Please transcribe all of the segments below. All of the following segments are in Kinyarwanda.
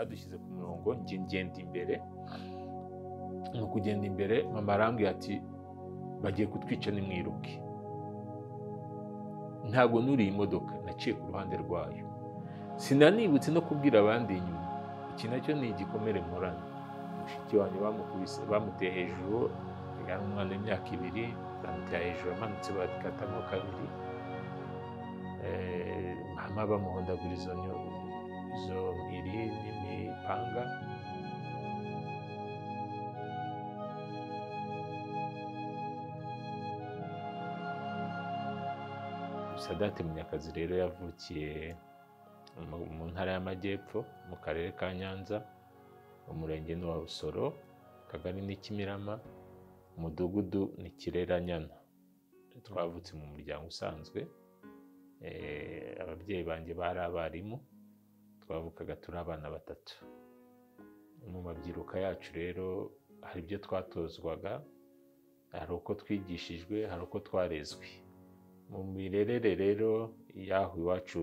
badushyize ku murongo njye ngenda imbere ni ukugenda imbere mama arambwira ati bagiye kutwica nimwiruke ntabwo nuriye imodoka naciye ku ruhande rwayo sinanibutse no kubwira abandi inyuma iki nacyo ni igikomere nkorana mushiki wanjye bamuteye hejuru yari umwana w'imyaka ibiri bamuteye hejuru amanutse bagatamo kabiri eh, mama bamuhondagura izo Mizo iri ni Sadate Munyakazi rero yavukiye mu ntara y'amajyepfo mu karere ka Nyanza umurenge ni wa Busoro akagari ni Kimirama umudugudu ni Kireranyana twavutse mu muryango usanzwe eh, ababyeyi banjye bari abarimu twavukaga turi abana batatu mu mabyiruka yacu rero hari ibyo twatozwaga hari uko twigishijwe hari uko twarezwe mu mirerere rero y'aho iwacu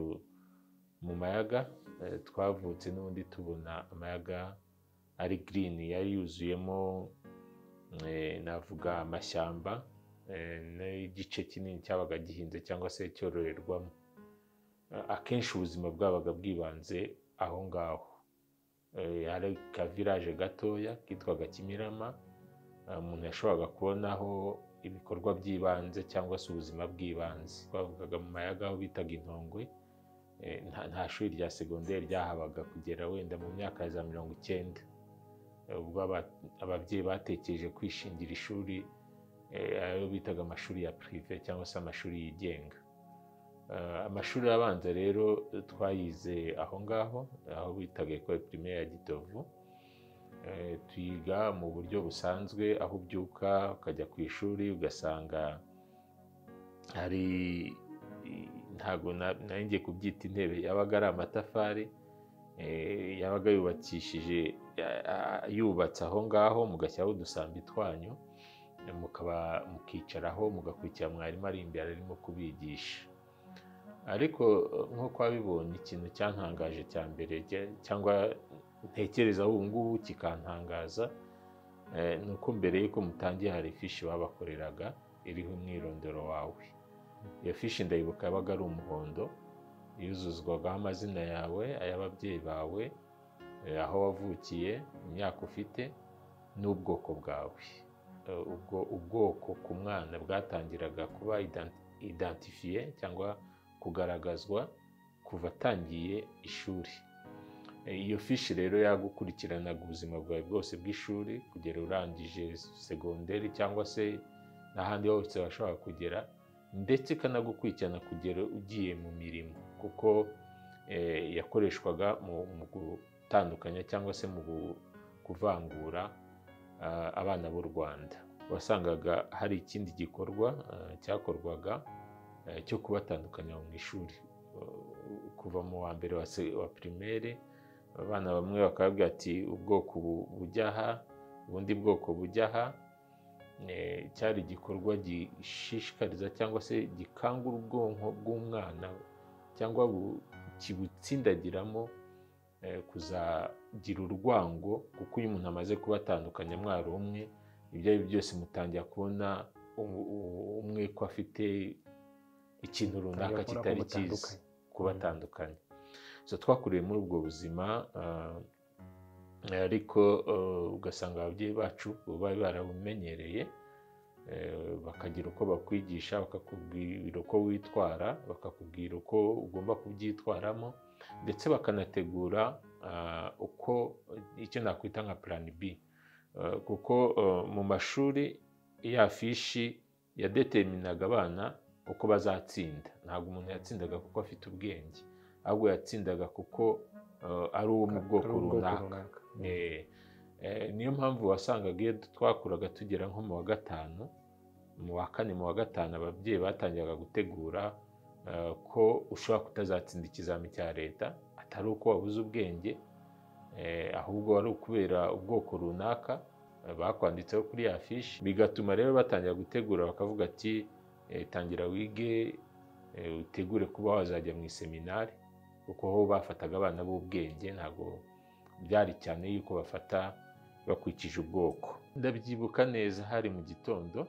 mu mayaga eh, twavutse n'ubundi tubona amayaga ari girini yari yuzuyemo eh, navuga amashyamba eh, n'igice kinini cyabaga gihinze cyangwa se cyororerwamo akenshi ubuzima bwabaga bwibanze aho ngaho eh, hari akavirage gatoya kitwaga kimirama eh, umuntu yashoboraga kubonaho ibikorwa by'ibanze cyangwa se ubuzima bw'ibanze twavugaga mu mayaga aho bitaga intongwe eh, nta shuri rya segonderi ryahabaga kugera wenda mu myaka ya za mirongo icyenda ubwo ababyeyi batekeje kwishingira ishuri ayo bitaga amashuri ya pirive cyangwa se amashuri yigenga Eh, amashuri abanza rero twayize aho ngaho aho bitaga ko pirimeri ya gitovu eh, tuyiga mu buryo busanzwe aho ubyuka ukajya ku ishuri ugasanga hari ntabwo ngiye kubyita intebe yabaga ari amatafari eh, yabaga yubakishije yubatse aho ngaho mugashyiraho udusambi twanyu mukaba mukicaraho mugakurikira mwarimu ari imbere arimo kubigisha ariko uh, nk'uko wabibonye ikintu cyantangaje cya mbere cyangwa ntekereza ubu ngubu kikantangaza eh, ni uko mbere y'uko mutangiye hari ifishi babakoreraga iriho umwirondoro wawe iyo fishi ndayibuka yabaga ari umuhondo yuzuzwagaho amazina yawe ay'ababyeyi bawe eh, aho wavukiye imyaka ufite n'ubwoko bwawe eh, ubwo ubwoko ku mwana bwatangiraga kuba identifiye cyangwa kugaragazwa kuva atangiye ishuri eh, iyo fishi rero yagukurikiranaga ubuzima bwawe bwose bw'ishuri kugera urangije segonderi cyangwa se n'ahandi hose washobora kugera ndetse ikanagukurikirana kugera ugiye mu mirimo kuko eh, yakoreshwaga mu gutandukanya cyangwa se mu kuvangura ah, abana b'u rwanda wasangaga hari ikindi gikorwa ah, cyakorwaga Eh, cyo kubatandukanya mu ishuri eh, kuva mu wa mbere wa pirimeri abana bamwe bakababwira ati ubwoko bujya aha ubundi bwoko bujya aha eh, cyari igikorwa gishishikariza cyangwa se gikangura ubwonko bw'umwana cyangwa kibutsindagiramo kuzagira urwango kuko iyo umuntu amaze kubatandukanya mwari umwe ibyo ari byo byose mutangira kubona umwe ko afite ikintu runaka kitari cyiza mm. kubatandukanya twakuriye muri ubwo buzima ah, ariko oh, ugasanga ababyeyi bacu bari barabumenyereye eh, bakagira uko bakwigisha bakakubwira uko witwara bakakubwira uko ugomba kubyitwaramo ndetse bakanategura ah, uko icyo nakwita nka purani bi eh, kuko oh, mu mashuri ya fishi yadeterminaga abana uko bazatsinda ntabwo umuntu yatsindaga kuko afite ubwenge ahubwo yatsindaga kuko uh, ari uwo mu bwoko runaka eh, eh, niyo mpamvu wasangaga iyo twakuraga tugera nko mu wa gatanu mu wa kane mu wa gatanu ababyeyi batangiraga gutegura uh, ko ushobora kutazatsinda ikizami cya leta atari uko wabuze ubwenge eh, ahubwo ari ukubera ubwoko runaka bakwanditseho kuri ya fishi bigatuma rero batangira gutegura bakavuga ati tangira wige utegure eh, kuba wazajya mu iseminari kuko ho bafataga abana b'ubwenge ntabwo byari cyane yuko bafata bakurikije ubwoko ndabyibuka neza hari mu gitondo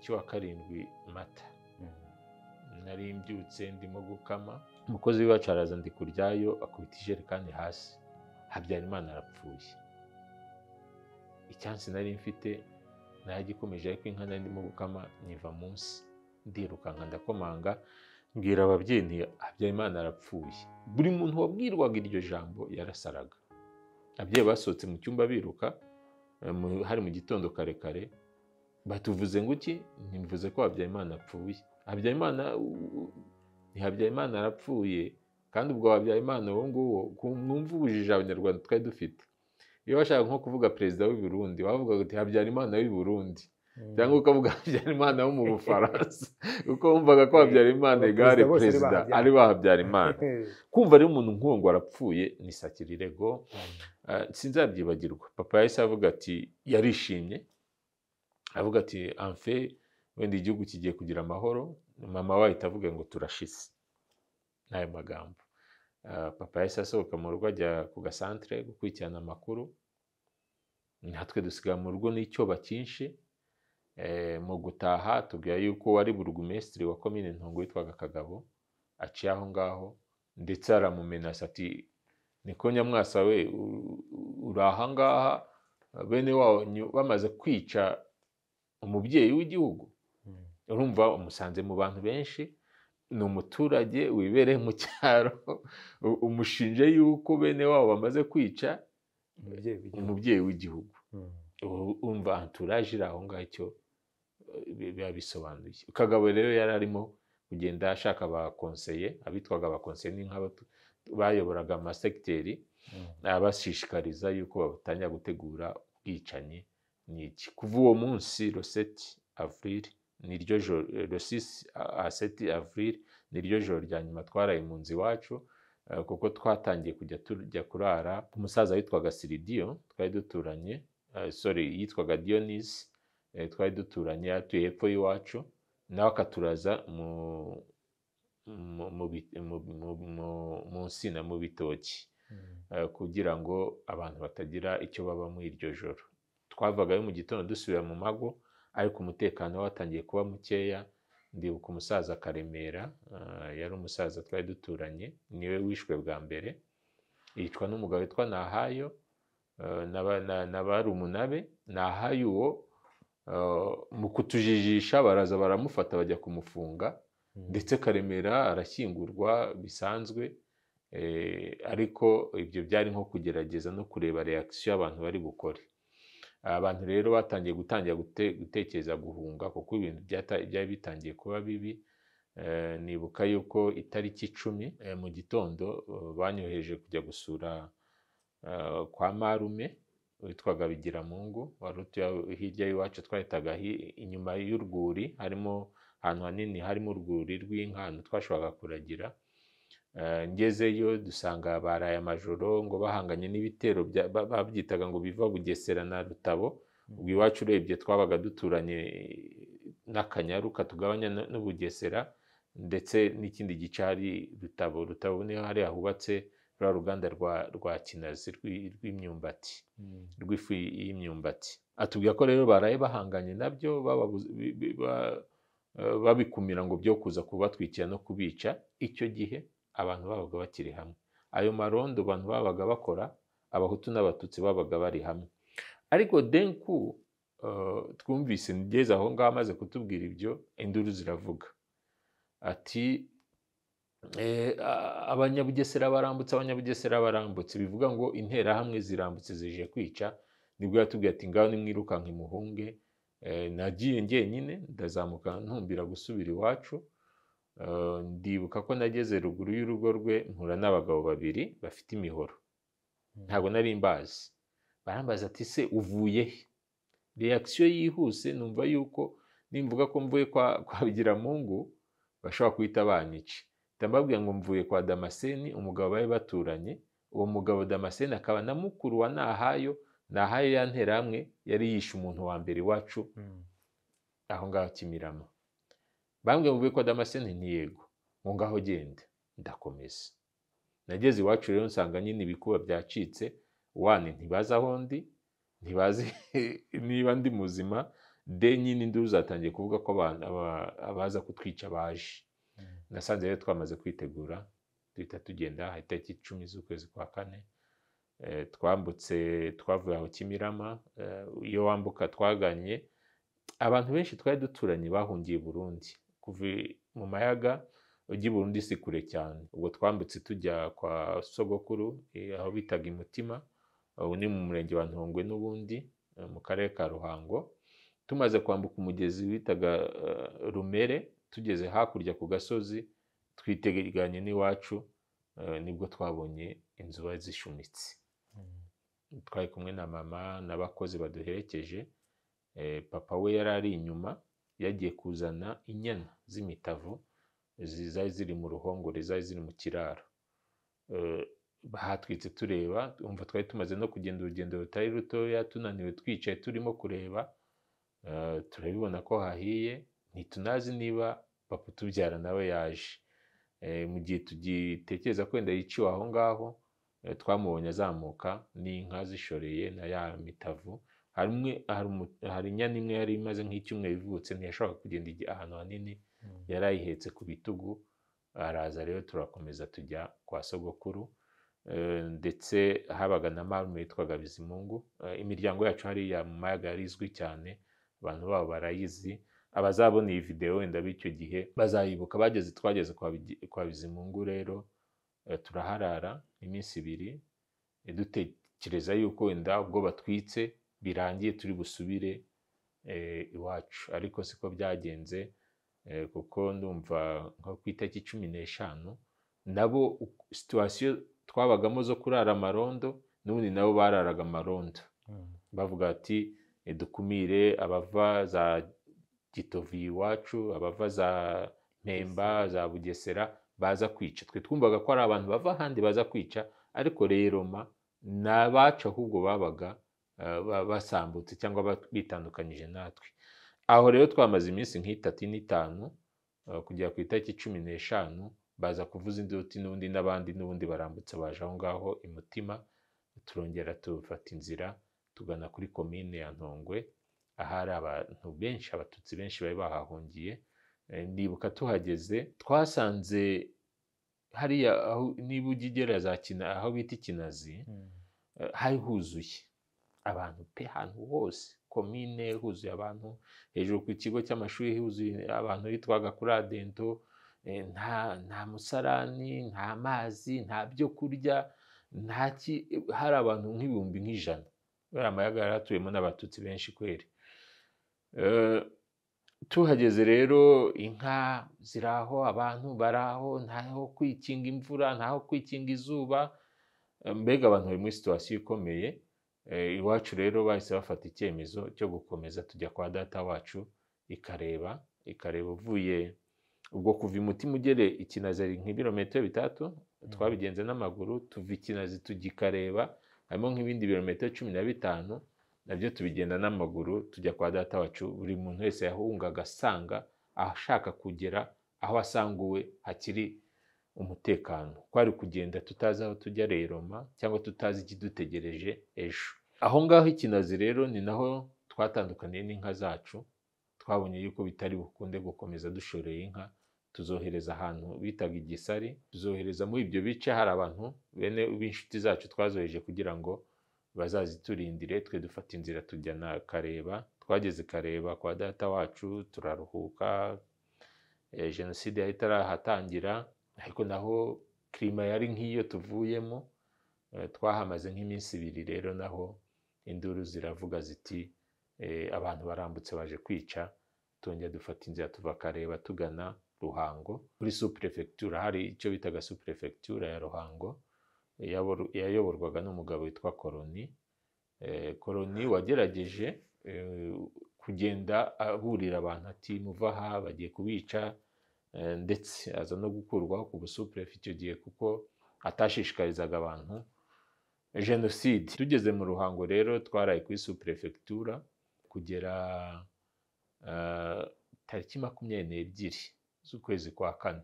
cy'uwa karindwi mata mm-hmm. nari mbyutse ndimo gukama umukozi wacu araza ndikuryayo akubita ijerekani hasi habyarimana arapfuye icyansi nari mfite nayagikomeje ariko inka ndimo gukama nyiva munsi ndirukanka ndakomanga mbwira ababyeyi nti habyarimana arapfuye buri muntu wabwirwaga iryo jambo yarasaraga ababyeyi basohotse mu cyumba biruka eh, hari mu gitondo kare kare batuvuze ngo iki ntibivuze ko habyarimana apfuye habyarimana ntihabyarimana arapfuye kandi ubwo habyarimana uwo nguwo mwumva ubujije abanyarwanda twari dufite iyo bashaka nko kuvuga perezida w'i Burundi wavuga uti habyarimana w'i Burundi Mm. cyangwa ukavuga avuga habyarimana wo mu bufaransa kuko wumvaga ko eh, habyarimana igare perezida ari ba habyarimana kumva ari umuntu nk'uwo ngo arapfuye ni sakirirego mm. eh, sinzabyibagirwa papa yahise avuga ati yarishimye avuga ati amfe wenda igihugu kigiye kugira amahoro mama wahita avuga ngo turashize n'ayo magambo eh, papa yahise asohoka mu rugo ajya ku gasantere gukurikirana amakuru natwe dusigaye mu rugo n'icyoba cyinshi Eh, mu gutaha tubwira yuko wari burugumesitiri wa komine ntongo witwaga kagabo aciye aho ngaho ndetse aramumenasa ati niko nyamwasa we uri ahangaha bene wanyu bamaze kwica umubyeyi w'igihugu hmm. urumva umusanze mu bantu benshi ni umuturage wibereye mu cyaro umushinje yuko bene wabo bamaze kwica umubyeyi w'igihugu urumva hmm. anturaje iri aho ngacyo biba bisobanuye kagabo rero yari arimo kugenda ashaka abakonseye abitwaga abakonseye ni nk'abo bayoboraga amasegiteri mm. abashishikariza yuko batangira gutegura ubwicanyi n'iki kuva uwo munsi roseti aviriri niryo joro rosisi aseti aviriri niryo joro rya nyuma twaraye mu nzu iwacu eh, kuko twatangiye kujya tujya kurara umusaza witwaga siridiyo twari duturanye eh, sore yitwaga diyonisi Eh, twari duturanye atuye hepfo y'iwacu nawe akaturaza mu nsina mu bitoki hmm. eh, kugira ngo abantu batagira icyo baba muri iryo joro twavagayo mu gitondo dusubira mu mago ariko umutekano watangiye kuba mukeya ndibuka umusaza akaremera eh, yari umusaza twari duturanye niwe wishwe bwa mbere yicwa n'umugabo witwa nahayo na barumunabe nahayo uwo mu kutujijisha baraza baramufata bajya kumufunga hmm. ndetse karemera arashyingurwa bisanzwe eh, ariko ibyo byari nko kugerageza no kureba reakisiyo abantu bari bukore abantu rero batangiye gutangira gutekereza guhunga kuko ibintu byari bitangiye kuba bibi eh, nibuka yuko itariki icumi eh, mu gitondo banyoheje kujya gusura kwa marume witwaga bigiramungu wari utuye hirya y'iwacu twahitaga inyuma y'urwuri harimo ahantu hanini harimo urwuri rw'inka twashoboraga kuragira eh, ngezeyo dusanga baraye amajoro ngo bahanganye n'ibitero babyitaga ngo biva bugesera na rutabo hmm. ubwo iwacu urebye twabaga duturanye n'akanyaru katugabanya n'ubugesera ndetse n'ikindi gicari rutabo rutabo niho hari hubatse ruriya ruganda rwa kinazi rw'imyumbati hmm. rw'ifu y'imyumbati atubwira ko rero baraye bahanganye nabyo eh, babikumira ngo byo kuza kubatwikira no kubica icyo gihe abantu babaga bakiri hamwe ayo marondo abantu babaga bakora abahutu n'abatutsi babaga bari hamwe ariko denku eh, twumvise ngeze aho ngaho amaze kutubwira ibyo induru ziravuga ati Eh, abanyabugesera barambutse abanyabugesera barambutse bivuga ngo interahamwe zirambutse zije kwica nibwo yatubwiye ati ngaho nimwirukanka nkimuhunge eh, nagiye ngenyine ndazamuka ntumbira gusubira iwacu eh, ndibuka ko nageze ruguru y'urugo rwe mpura n'abagabo babiri bafite imihoro hmm. ntabwo nari mbazi barambaza ati se uvuye he reakisiyo yihuse numva yuko nimvuga ko mvuye kwa mungu bashobora guhita banyica ndababwiye ngo mvuye kwa damascene umugabo bari baturanye uwo mugabo damascene akaba na mukuru wa nahayo nahayo ya nterahamwe yari yishe umuntu wa mbere iwacu hmm. aho ngaho kimirama bambwiye mvuye kwa damascene ntiyego ngo ngaho genda ndakomeza nageze iwacu rero nsanga nyine ibikuba byacitse wane ntibazi aho ndi ntibazi niba ndi muzima de nyine undi kuvuga ko abaza kutwica baje nasanze rero twamaze kwitegura duhita tugenda itariki icumi z'ukwezi kwa kane eh, twambutse twavuye aho kimirama eh, iyo wambuka twaganye abantu benshi twari duturanye bahungiye Burundi kuva mu mayaga ujya i Burundi si kure cyane ubwo twambutse tujya kwa sogokuru eh, aho bitaga imutima ubu ni mu murenge wa ntongwe n'ubundi mu karere ka ruhango tumaze kwambuka umugezi witaga rumere tugeze hakurya ku gasozi twiteganye n'iwacu eh, nibwo twabonye inzu zishumitse mm. twari kumwe na mama n'abakozi baduherekeje eh, papa we yari ari inyuma yagiye kuzana inyana z'imitavu zari ziri mu ruhongore zari ziri mu kiraro eh, hatwitse tureba twumva twari tumaze no kugenda urugendo rutari rutoya tunaniwe twicaye turimo kureba turabibona ko hahiye ntitunazi niba papa utubyara nawe yaje eh, mu gihe tugitekereza ko wenda yiciwe aho ngaho eh, twamubonye azamuka n'inka zishoreye na ya mitavu hari inyana imwe yari imaze nk'icyumweru ivutse ntiyashobora kugenda ahantu hanini hmm. yari ayihetse ku bitugu araza rero turakomeza tujya kwa sogokuru eh, ndetse habaga na marume yitwaga bizimungu imiryango yacu hariya mu mayaga yarizwi cyane abantu babo barayizi abazabona iyi videwo wenda b'icyo gihe bazayibuka bageze twageze kwa bizimungu rero eh, turaharara iminsi ibiri dutekereza yuko wenda ubwo batwitse birangiye turi busubire eh, iwacu ariko siko byagenze eh, kuko ndumva nko ku itariki cumi n'eshanu nabo situwasiyo twabagamo zo kurara amarondo n'ubundi nabo bararaga amarondo hmm. bavuga ati dukumire abava za gitovi iwacu abava za mpemba za bugesera baza kwica twe twumvaga ko ari abantu bava ahandi baza kwica ariko reroma ni abacu ahubwo babaga eh, basambutse cyangwa bitandukanyije natwe aho rero twamaze iminsi nk'itatu n'itanu eh, kugera ku itariki cumi n'eshanu baza kuvuza induti n'ubundi n'abandi n'ubundi barambutse baje aho ngaho i turongera tufata inzira tugana kuri komine ya ntongwe ahari abantu benshi abatutsi benshi bari bahahungiye eh, nibuka tuhageze twasanze hariya niba ujya ugera za kina aho bita ikinazi hmm. eh, hari huzuye abantu pe ahantu hose komine huzuye abantu hejuru ku kigo cy'amashuri huzuye abantu bitwaga kuri adento eh, nta musarani nta mazi nta byo kurya hari abantu nk'ibihumbi nk'ijana bariya mayaga yaratuyemo n'abatutsi benshi kweri Eh, tuhageze rero inka ziri aho abantu bari aho ntaho kwikinga imvura ntaho kwikinga izuba mbega abantu bari muri situwasiyo ikomeye eh, iwacu rero bahise bafata icyemezo cyo gukomeza tujya kwa data wacu ikareba ikareba uvuye ubwo kuva umutima ugere ikinazari nk'ibirometero bitatu mm. twabigenze n'amaguru tuva ikinazi tugikareba harimo nk'ibindi birometero cumi na bitanu nabyo tubigenda n'amaguru tujya kwa data wacu buri muntu wese yahunga agasanga ashaka kugera aho asanguwe hakiri umutekano kwari kugenda tutazi aho tujya reroma cyangwa tutazi ikidutegereje ejo aho ngaho ikinazi rero ni naho twatandukaniye n'inka zacu twabonye yuko bitari bukunde gukomeza dushoreye inka tuzohereza ahantu bitaga igisari tuzohereza muri ibyo bice hari abantu bene b'inshuti zacu twazoheje kugira ngo bazaziturindire twe dufata inzira tujyana kareba twageze kareba kwa data wacu turaruhuka eh, jenoside yari itarahatangira ariko naho kirima yari nk'iyo tuvuyemo eh, twahamaze nk'iminsi ibiri rero naho induru ziravuga ziti eh, abantu barambutse baje kwica tongera dufata inzira tuva kareba tugana ruhango kuri superefegitura hari icyo bitaga superefegitura ya ruhango yayoborwaga n'umugabo witwa koroni eh, koroni wagerageje eh, kugenda aburira abantu ati muva aha bagiye kubica eh, ndetse aza no gukurwaho ku busupure icyo gihe kuko atashishikarizaga abantu jenoside tugeze mu ruhango rero twaraye kuri superefegitura kugera tariki makumyabiri n'ebyiri z'ukwezi kwa kane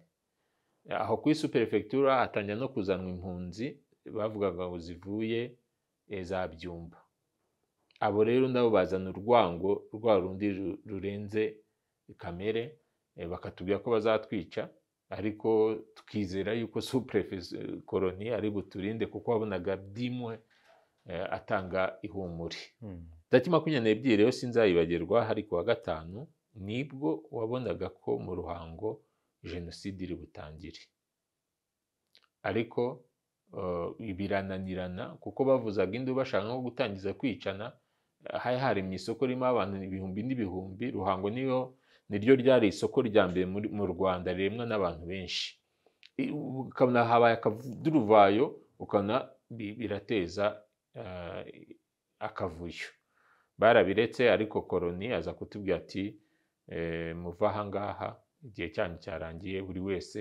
aho kuri superefegitura hatangira no kuzanwa impunzi bavugaga ngo zivuye za byumba abo rero nabo bazana urwango rwa rundi rurenze kamere eh, bakatubwira ko bazatwica ariko tukizera yuko supurefe koroni eh, ari buturinde kuko wabonaga dimwe eh, atanga ihumure hmm. tariki makumyabiri n'ebyiri rero sinzayibagirwa hari ku wa gatanu nibwo wabonaga ko mu ruhango jenoside iri butangire ariko Uh, birananirana kuko bavuzaga indu bashaka nko gutangiza kwicana uh, hari haremye isoko ririmo abantu ibihumbi n'ibihumbi ruhango niyo niryo ryari isoko rya mbere mu rwanda riremwa n'abantu benshi ukabona habaye akaduruvayo ukabona birateza uh, akavuyo barabiretse ariko koroni aza kutubwira ati eh, muve ahangaha igihe cyanyu cyarangiye buri wese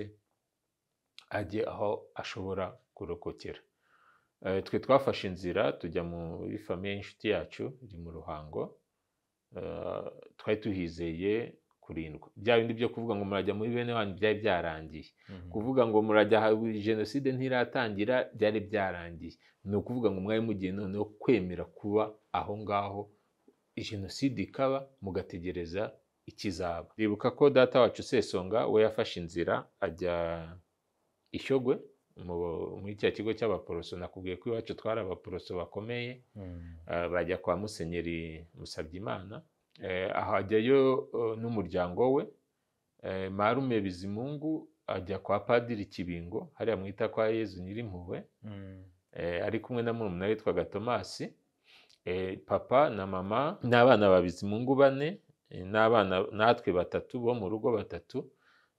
ajye aho ashobora kurokokera eh, twe twafashe inzira tujya muri famiye y'inshuti yacu iri mu ruhango eh, twari tuhizeye kurindwa bya bindi byo kuvuga ngo murajya muri bene wanyu byari byarangiye mhm. kuvuga ngo murajya jenoside ntiratangira byari byarangiye ni ukuvuga ngo mwari mugiye noneho kwemera kuba aho ngaho jenoside ikaba mugategereza ikizaba ribuka ko data wacu sesonga we yafashe inzira ajya ishyogwe muri cya kigo cy'abaporoso nakubwiye ko iwacu twari abaporoso bakomeye hmm. eh, bajya kwa musenyeri musabyimana eh, ahajyayo eh, n'umuryango we marume bizimungu ajya kwa padiri kibingo hariya mwita kwa yezu nyirimpuhwe hmm. ari kumwe na murumuna witwaga tomasi papa na mama n'abana ba bizimungu bane n'abana natwe batatu bo mu rugo batatu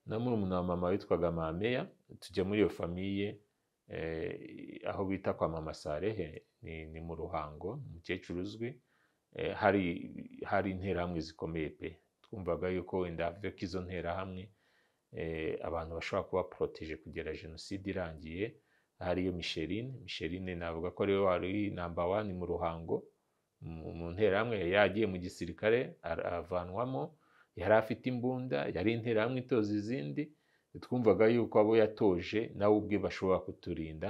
na murumuna wa mama witwaga Mameya tujya muri iyo famiye eh, aho bita kwa mama Sarehe ni mu ruhango umukecuru uzwi eh, hari hari interahamwe zikomeye pe twumvaga yuko wenda havyo ko izo nterahamwe eh, abantu bashobora kuba protege kugera jenoside irangiye hariyo Micheline Micheline navuga ko ariwe wari namba wani mu ruhango mu nterahamwe yagiye mu gisirikare avanwamo yari afite imbunda yari interahamwe itoza izindi twumvaga yuko abo yatoje nawe ubwe bashobora kuturinda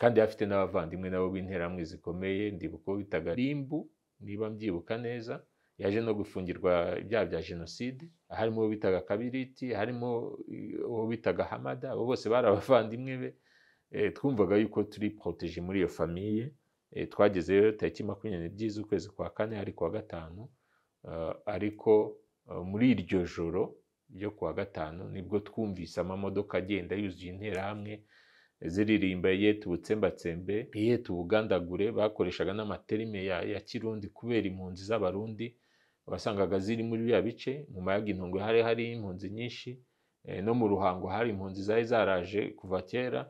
kandi afite n'abavandimwe nabo b'interahamwe zikomeye ndibuka bitaga rimbu niba mbyibuka neza yaje no gufungirwa ibyaha bya jenoside harimo uwo bitaga kabiriti harimo uwo bitaga hamada abo bose bari abavandimwe be eh, twumvaga yuko turi poroteje muri iyo famiye eh, twagezeyo tariki makumyabiri n'ebyiri z'ukwezi kwa kane eh, ariko kuwa gatanu ariko muri iryo joro ryo kuwa gatanu nibwo twumvise amamodoka agenda yuzuye interahamwe ziririmba yetubutsembatsembe yetubugandagure bakoreshaga n'amaterime ya kirundi kubera impunzi z'abarundi wasangaga ziri muri biriya bice mu mayaga intongo hari hari impunzi nyinshi e, no mu ruhango hari impunzi zari zaraje kuva kera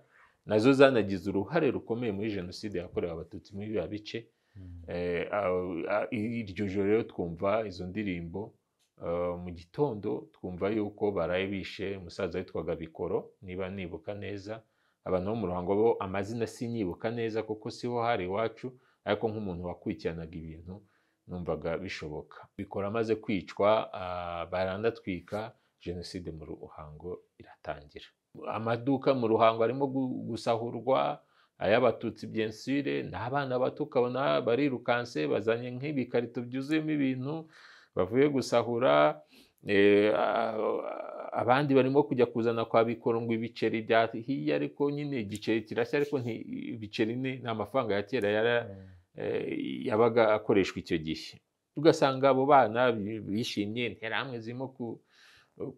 nazo zanagize uruhare rukomeye muri jenoside yakorewe abatutsi muri biriya bice hmm. e, iryo joro rero twumva izo ndirimbo Eh, mu gitondo twumva yuko baraye bishe umusaza witwaga bikoro niba nibuka neza abantu bo mu ruhango bo amazina sinyibuka neza kuko siho hari iwacu ariko nk'umuntu wakurikiranaga ibintu numvaga bishoboka bikora amaze kwicwa eh, baranatwika jenoside mu ruhango iratangira amaduka mu ruhango arimo gusahurwa ay'abatutsi byensire ni abana bato ukabona barirukanse bazanye nk'ibikarito byuzuyemo ibintu bavuye gusahura eh, abandi barimo kujya kuzana kwa bikoro ngo ibiceri byahiye ariko nyine igiceri kirashya ariko ibiceri ni amafaranga ya kera mm. eh, yabaga akoreshwa icyo gihe tugasanga abo bana bishimye interahamwe zirimo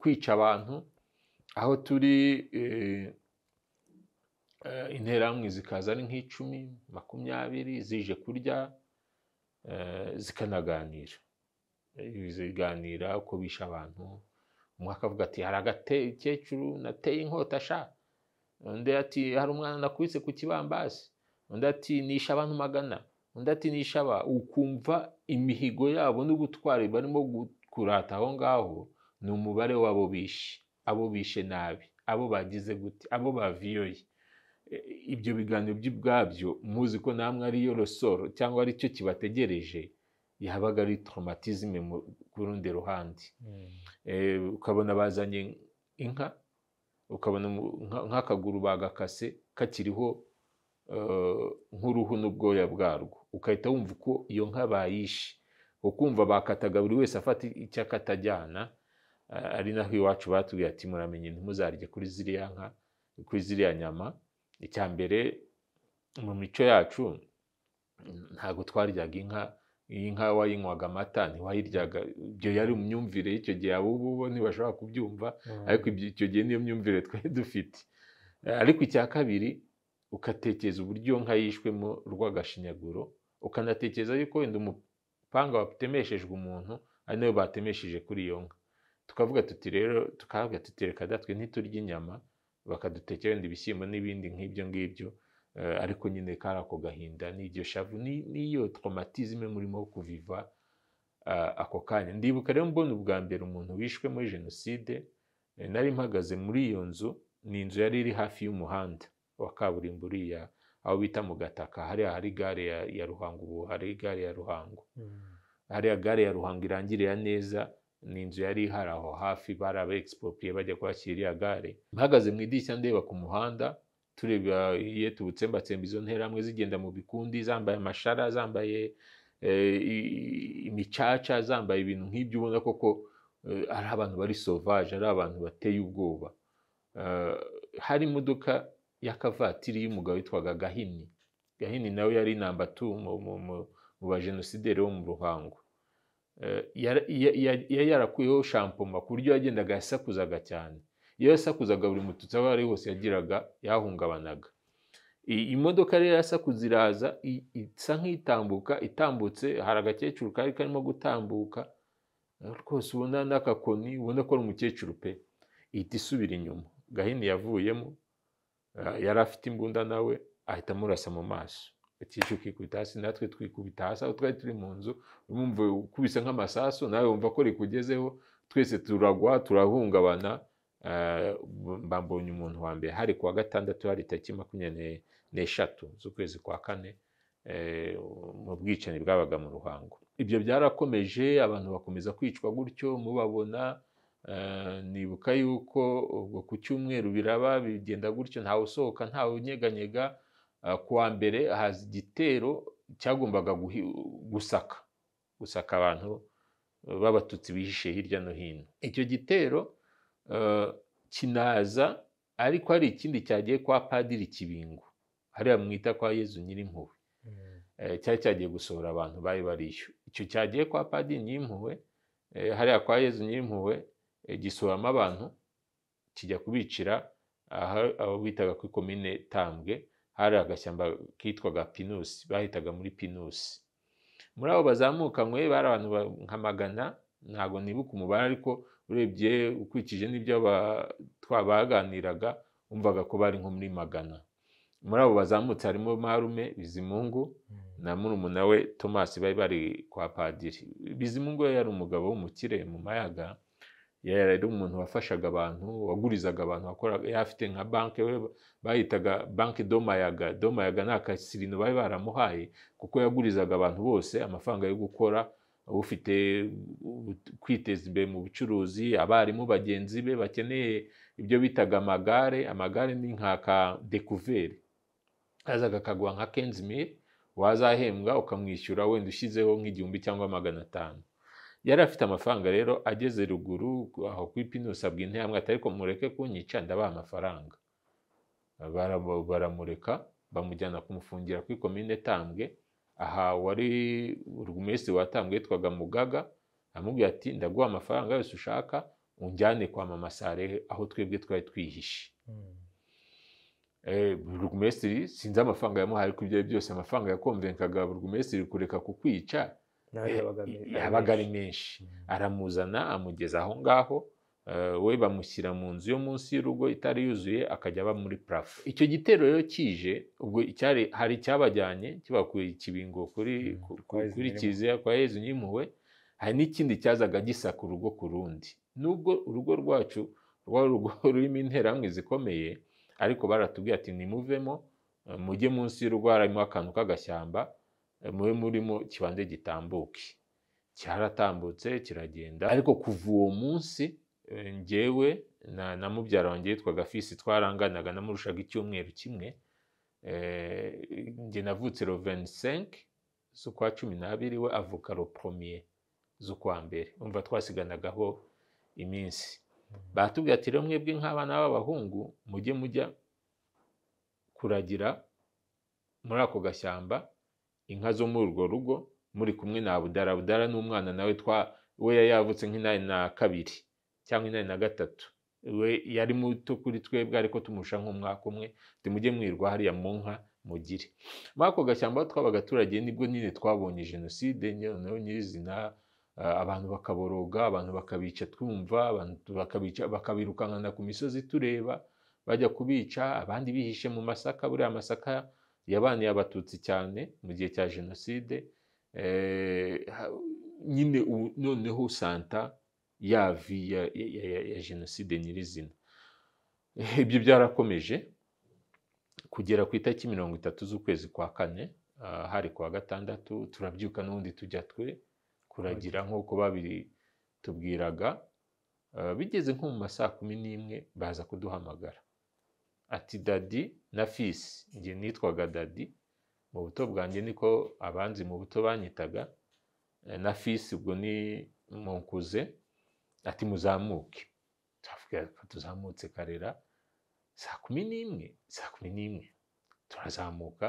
kwica abantu aho turi eh, interahamwe zikaza ari nk'icumi makumyabiri zije kurya zikanaganira ziganira uko bishe abantu umwe akavuga ati hari agakecuru nateye inkota sha undi ati hari umwana nakubise ku kibambasi undi ati nishe abantu magana undi ati nishe aba ukumva imihigo yabo n'ubutwari barimo kurata aho ngaho ni umubare w'abo bishe abo bishe nabi abo bagize gute abo baviyoye ibyo biganiro by'ubwabyo muzi ko namwe ariyo rusoro cyangwa aricyo kibategereje yabaga ari traumatisme ku rundi ruhande mm. eh, ukabona bazanye inka ukabona nk'akaguru bagakase kakiriho eh, nk'uruhu n'ubwoya bwarwo ugahita wumva uko iyo nka bayishe ukumva bakataga buri wese afata icyo akatajyana eh, ari naho iwacu batubwiye ati muramenye ntimuzarye kuri ziriya nka kuri ziriya nyama icya mbere mu mico yacu ntabwo twaryaga inka iyi nka wayinywaga amata ntiwayiryaga ibyo yari mu myumvire y'icyo gihe ubu ntibashobora kubyumva mm. ariko icyo gihe niyo myumvire twari dufite eh, ariko icya kabiri ukatekereza uburyo nka yishwemo rw'agashinyaguro ukanatekereza yuko wenda umupanga watemeshejwe umuntu ari nawe batemesheje kuri iyo nka tukavuga tuti rero tukavuga tuti reka datwe ntiturya inyama bakadutekera wenda ibishyimbo n'ibindi nk'ibyo ngibyo Euh, ariko nyine kari ako gahinda ni iryo shavu n'iyo traumatisme murimo kuviva ako kanya ndibuka rero mbona ubwa mbere umuntu wishwe muri jenoside e, nari mpagaze muri iyo nzu ni inzu yari iri hafi y'umuhanda wa kaburimbo uriya aho bita mu gataka hariya hari gare ya ruhango ubu hari gare ya ruhango mm. hariya gare ya ruhango irangirira neza ni inzu yari ihari aho hafi bari aba bajya kuhashyira iriya gare mpagaze mu idirishya ndeba ku muhanda tureba iyo tubutsembatsemba izo nterahamwe zigenda mu bikundi zambaye amashara zambaye eh, imicaca zambaye ibintu nk'ibyo ubona koko eh, ari abantu bari sovaje ari abantu bateye ubwoba eh, hari imodoka y'akavatiri y'umugabo witwaga gahini gahini nawe yari namba tu mu bajenosideri bo mu ruhango yari yarakuyeho shampoma ku buryo yagendaga yasakuzaga cyane iyo yasakuzaga buri mututsi aho ari hose yagiraga yahungabanaga imodoka rero yasakuza iraza isa nk'itambuka itambutse hari agakecuru kari karimo gutambuka rwose ubona n'akakoni ubona ko ari umukecuru pe ihita isubira inyuma gahini yavuyemo eh, yari afite imbunda nawe ahita amurasa mu maso akica ukikubita hasi natwe twikubita hasi aho twari turi mu nzu urumva ukubise nk'amasasu nawe wumva ko rikugezeho twese turagwa turahungabana Eh, bambonye umuntu wa mbere hari kuwa gatandatu hari tariki makumyabiri n'eshatu z'ukwezi kwa kane eh, mu bwicanyi bwabaga mu ruhango ibyo byarakomeje abantu bakomeza kwicwa gutyo mubabona eh, nibuka yuko ubwo ku cyumweru biraba bigenda gutyo ntawe usohoka ntawe unyeganyega kuwa mbere haza igitero cyagombaga gusaka gusaka abantu b'abatutsi bihishe hirya no hino icyo gitero Eh, kinaza ariko hari ikindi cyagiye kwa padiri kibingo hariya mwita kwa yezu nyirimpuhwe mm. eh, cyari cyagiye gusohora abantu bari barishyu icyo cyagiye kwa padiri nyirimpuhwe eh, hariya kwa yezu nyirimpuhwe gisohoramo abantu kijya kubicira aho bitaga kuri komine tambwe hari agashyamba kitwaga pinusi bahitaga muri pinusi muri abo bazamukanywe bari abantu nka magana ntabwo nibuka umubare ariko urebye ukurikije n'ibyo twabaganiraga wumvaga ko bari nko muri magana muri abo bazamutse harimo marume bizimungu hmm. na murumuna we thomas bari bari kwa padiri bizimungu yari umugabo w'umukire mu mayaga yari umuntu wafashaga abantu wagurizaga abantu yari afite nka banki we bayitaga banki domayaga domayaga ni akasirino bari baramuhaye kuko yagurizaga abantu bose amafaranga yo gukora ufite kwiteza imbere mu bucuruzi abarimu bagenzi be bakeneye ibyo bitaga amagare amagare ni nka ka dekuveri azaga akagwa nka kenzimiri wazahembwa ukamwishyura wenda ushyizeho nk'igihumbi cyangwa magana atanu yari afite amafaranga rero ageze ruguru aho ku ipinusi abwa intambwe atari ko mureke kunyica ndabaha amafaranga baramureka bamujyana kumufungira kuri komine tambwe aha wari burugumesitiri watanzwe yitwaga mugaga amubwira ati ndaguha amafaranga yose ushaka unjyane kwa mama sarehe aho twebwe twari twihishe burugumesitiri hmm. eh, sinzi amafaranga yamuhaye ariko ibyo ari byose amafaranga yakomvenkaga burugumesitiri kureka kukwica eh, yabaga ari menshi aramuzana amugeza aho ngaho Eh, we bamushyira mu nzu yo munsi y'urugo itari yuzuye akajya aba muri parafo icyo gitero rero kije ubwo hari icyabajyanye kibakuye ikibingo kuri mm, kiliziya kwa yezu nyimpuhwe hari n'ikindi cyazaga gisa ku rugo ku rundi nubwo urugo rwacu rwari urugo rurimo interahamwe zikomeye ariko baratubwiye ati nimuvemo eh, mujye munsi y'urugo harimo akantu k'agashyamba eh, mube murimo kibanze gitambuke cyaratambutse kiragenda ariko kuva uwo munsi Eh, njyewe na mubyara wanjye yitwaga fisi twaranganaga namurushaga icyumweru kimwe eh, njye navutse rovensenke z'ukwa cumi n'abiri we avuka ropromiye z'ukwa mbere umva twasiganagaho iminsi batubwira ati rero mwebwe nk'abana b'abahungu mujye mujya kuragira muri ako gashyamba inka zo muri urwo rugo muri kumwe na budara budara n'umwana nawe twa we yavutse nk'inani na kabiri cyangwa inani na gatatu we yari muto kuri twebwe ariko tumusha nk'umwaka umwe tumujye mwirwa hariya mu nka mugire muri ako gashyamba aho twaba nibwo nyine twabonye jenoside noneho nyirizina abantu bakaboroga abantu bakabica twumva abantu bakabirukankana ku misozi tureba bajya kubica abandi bihishe mu masaka buriya masaka yabaniye abatutsi cyane mu gihe cya jenoside eh, nyine noneho santa ya vi ya jenoside nyirizina ibyo byarakomeje kugera ku itariki mirongo itatu z'ukwezi kwa kane ah, hari kuwa gatandatu turabyuka n'ubundi tujya twe kuragira nk'uko babitubwiraga ah, bigeze nko mu ma saa kumi n'imwe baza kuduhamagara ati dadi na fisi njye nitwaga dadi mu buto bwanjye niko abanzi mu buto banyitaga eh, na fisi ubwo ni munkuze ati muzamuke turavuga tuzamutse karera saa kumi n'imwe saa kumi n'imwe turazamuka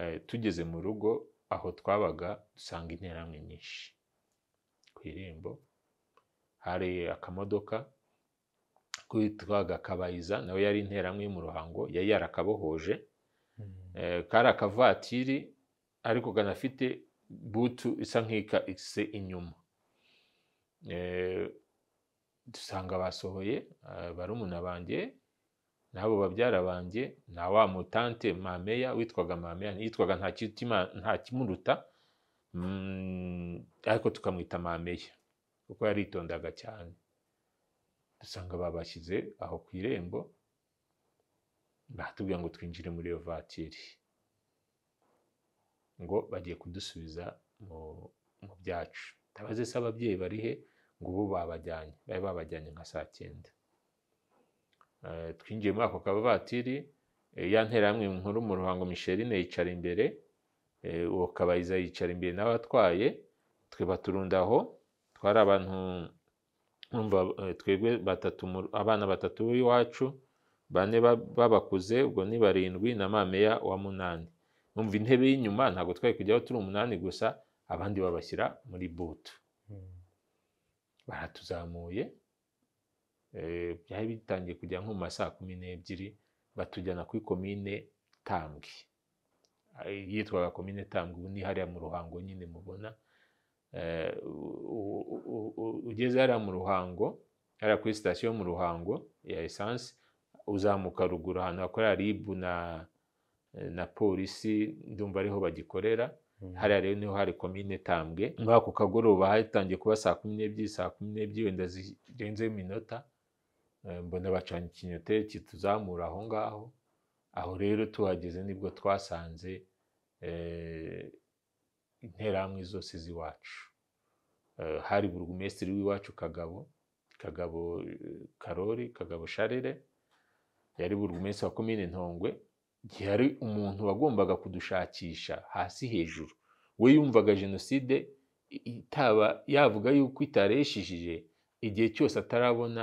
eh, tugeze mu rugo aho twabaga dusanga interahamwe nyinshi ku irembo hari akamodoka kwitwaga kabayiza nawe yari interahamwe mu ruhango yari yarakabohoje hmm. eh, kari akavatiri ariko kanafite butu isa nk'ika inyuma Eh, dusanga basohoye eh, barumuna banjye n'abo babyara banjye na wa mutante mameya witwaga mameya yitwaga nta kimuruta mm, ariko tukamwita mameya kuko yaritondaga cyane dusanga babashyize aho ku irembo batubwira ngo twinjire muri iyo vatiri ngo bagiye kudusubiza mu byacu ndabaze se ababyeyi bari he ngo ubu babajyanye bari babajyanye nka saa cyenda eh, twinjiye muri ako kavatiri eh, ya amwe nkuru mu ruhango misherine yicara imbere eh, uwo kabayiza yicara imbere n'abatwaye twe baturunda aho twari abantu twebwe batatu abana batatu b'iwacu bane babakuze ubwo ni barindwi na mameya wa munani numva intebe y'inyuma ntabwo twari kujyaho turi umunani gusa abandi babashyira muri butu baratuzamuye byari eh, bitangiye kujya nko mu ma saa kumi n'ebyiri batujyana kuri komine tambwe eh, yitwaga komine tambwe ubu ni hariya mu ruhango nyine mubona eh, ugeze hariya mu ruhango hariya kuri sitasiyo mu ruhango ya esanse uzamuka ruguru ahantu hakorera ribu na na polisi ndumva ariho bagikorera Mm. hariya rero niho hari komine tambwe muri ako kagoroba hatangiye kuba saa kumi n'ebyiri saa kumi n'ebyiri wenda zirenzeho iminota eh, mbona bacana ikinyote kituzamura aho ngaho aho rero tuhageze nibwo twasanze eh, interahamwe zose z'iwacu eh, hari burugumesitiri w'iwacu kagabo kagabo karori kagabo sharire yari burugumesitiri wa komine ntongwe igihe hari umuntu wagombaga kudushakisha hasi hejuru we yumvaga jenoside itaba yavuga yuko itareshishije igihe cyose atarabona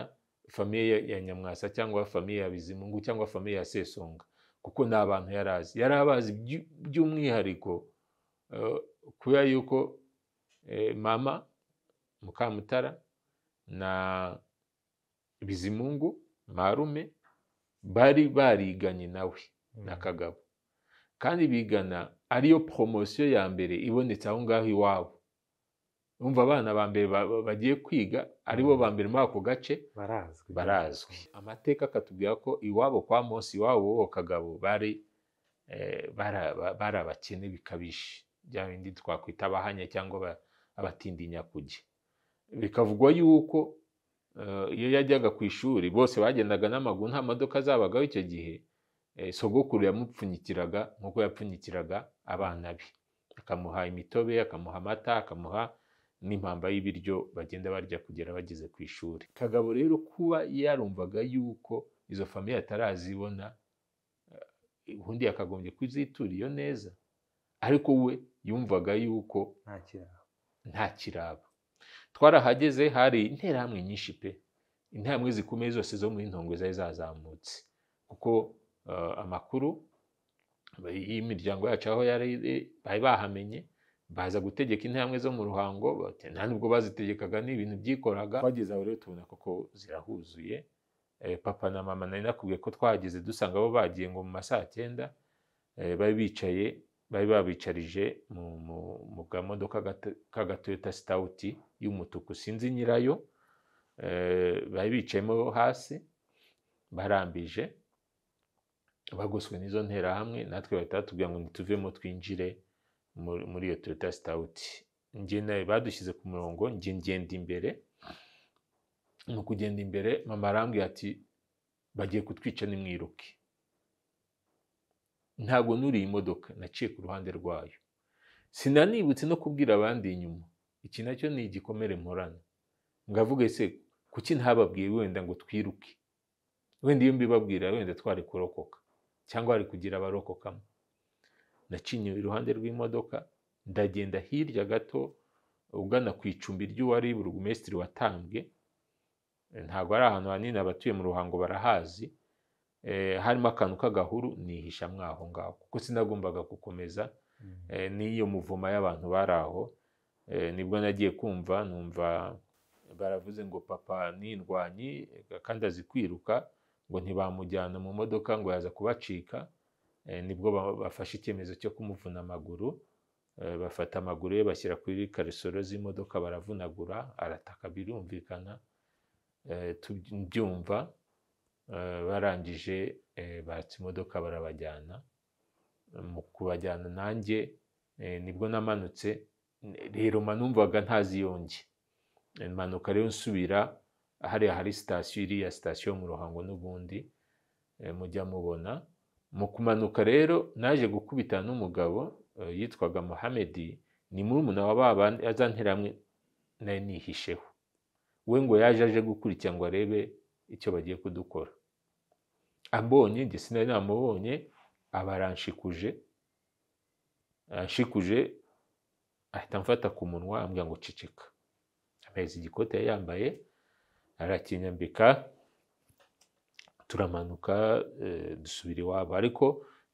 famiye ya nyamwasa cyangwa famiye ya bizimungu cyangwa famiye ya sesonga kuko ni abantu yari azi yari abazi by'umwihariko eh, kubera yuko eh, mama mukamutara na bizimungu marume bari bariganye nawe Mm. na kagabo kandi bigana ariyo poromosiyo ya mbere ibonetse aho ngaho iwabo bumva abana ba mbere bagiye kwiga aribo mm. ba mbere muri ako gace barazwi amateka akatubwira ko iwabo kwa munsi iwabo wo kagabo bari eh, bari abakene bikabije bya bindi twakwita abahanya cyangwa abatindinya kujya bikavugwa yuko eh, iyo yajyaga ku ishuri bose bagendaga n'amaguru nta modoka zabagaho icyo gihe Eh, sogokuru yamupfunyikiraga nk'uko yapfunyikiraga abana be akamuha imitobe akamuha amata akamuha n'impamba y'ibiryo bagenda barya kugera bageze ku ishuri kagabo rero kuba yarumvaga yuko izo famiye atarazibona eh, ubundi yakagombye kuzitura iyo neza ariko we yumvaga yuko nta kiraba twarahageze hari interahamwe nyinshi pe interahamwe zikomeye zose zo muri ntongwe zari zazamutse kuko Eh, amakuru y’imiryango yacu aho yari bari bahamenye baza gutegeka intambwe zo mu ruhango nta nubwo bazitegekaga ni ibintu byikoraga twageze aho rero tubona koko zirahuzuye eh, papa na mama nari nakubwiye ko twageze dusanga bo bagiye ngo mu ma cyenda eh, bari bicaye bari babicarije mu kamodoka k'agatoyota sitawuti y'umutuku sinzi nyirayo bari bicayemo hasi barambije bagoswe n'izo nterahamwe natwe bahita batubwira ngo ntituvemo twinjire muri iyo toyota sitawuti nawe badushyize ku murongo njye ngenda imbere mu kugenda imbere mama arambwira ati bagiye kutwica nimwiruke ntabwo nuriye imodoka naciye ku ruhande rwayo sinanibutse no kubwira abandi inyuma iki nacyo ni igikomere mporana ngavuga ese kuki ntababwiye wenda ngo twiruke wenda iyo mbibabwira wenda twari kurokoka cyangwa bari kugira abarokokamo nacinye iruhande rw'imodoka ndagenda hirya gato ugana ku icumbi ry'uwari burugumesitiri watambwe ntabwo ari ahantu hanini abatuye mu ruhango barahazi eh, harimo akantu k'agahuru nihisha mwaho ngaho kuko sinagombaga gukomeza mm-hmm. eh, n'iyo muvoma y'abantu bari aho eh, nibwo nagiye kumva numva baravuze ngo papa n'indwanyi kandi azi kwiruka ngo ntibamujyana mu modoka ngo yaza kubacika eh, nibwo bafashe icyemezo cyo kumuvuna amaguru eh, bafata amaguru ye bashyira kuri karisoro z'imodoka baravunagura arataka birumvikana eh, tubyumva barangije batse imodoka barabajyana mu kubajyana nanjye nibwo namanutse rero manumvaga ntaziyonge manuka rero nsubira hariya hari sitasiyo iriya sitasiyo mu ruhango n'ubundi eh, mujya mubona mu kumanuka rero naje gukubita n'umugabo eh, yitwaga muhamedi ni murumuna wa baba azanteramwe nawe nihisheho we ngo yaje aje gukurikira ngo arebe icyo bagiye kudukora ambonye gisina namubonye aba aranshikuje ahita amfata ku munwa ambwira ngo ceceka ameza igikoti yari yambaye arakinyambika turamanuka eh, dusubira iwabo ariko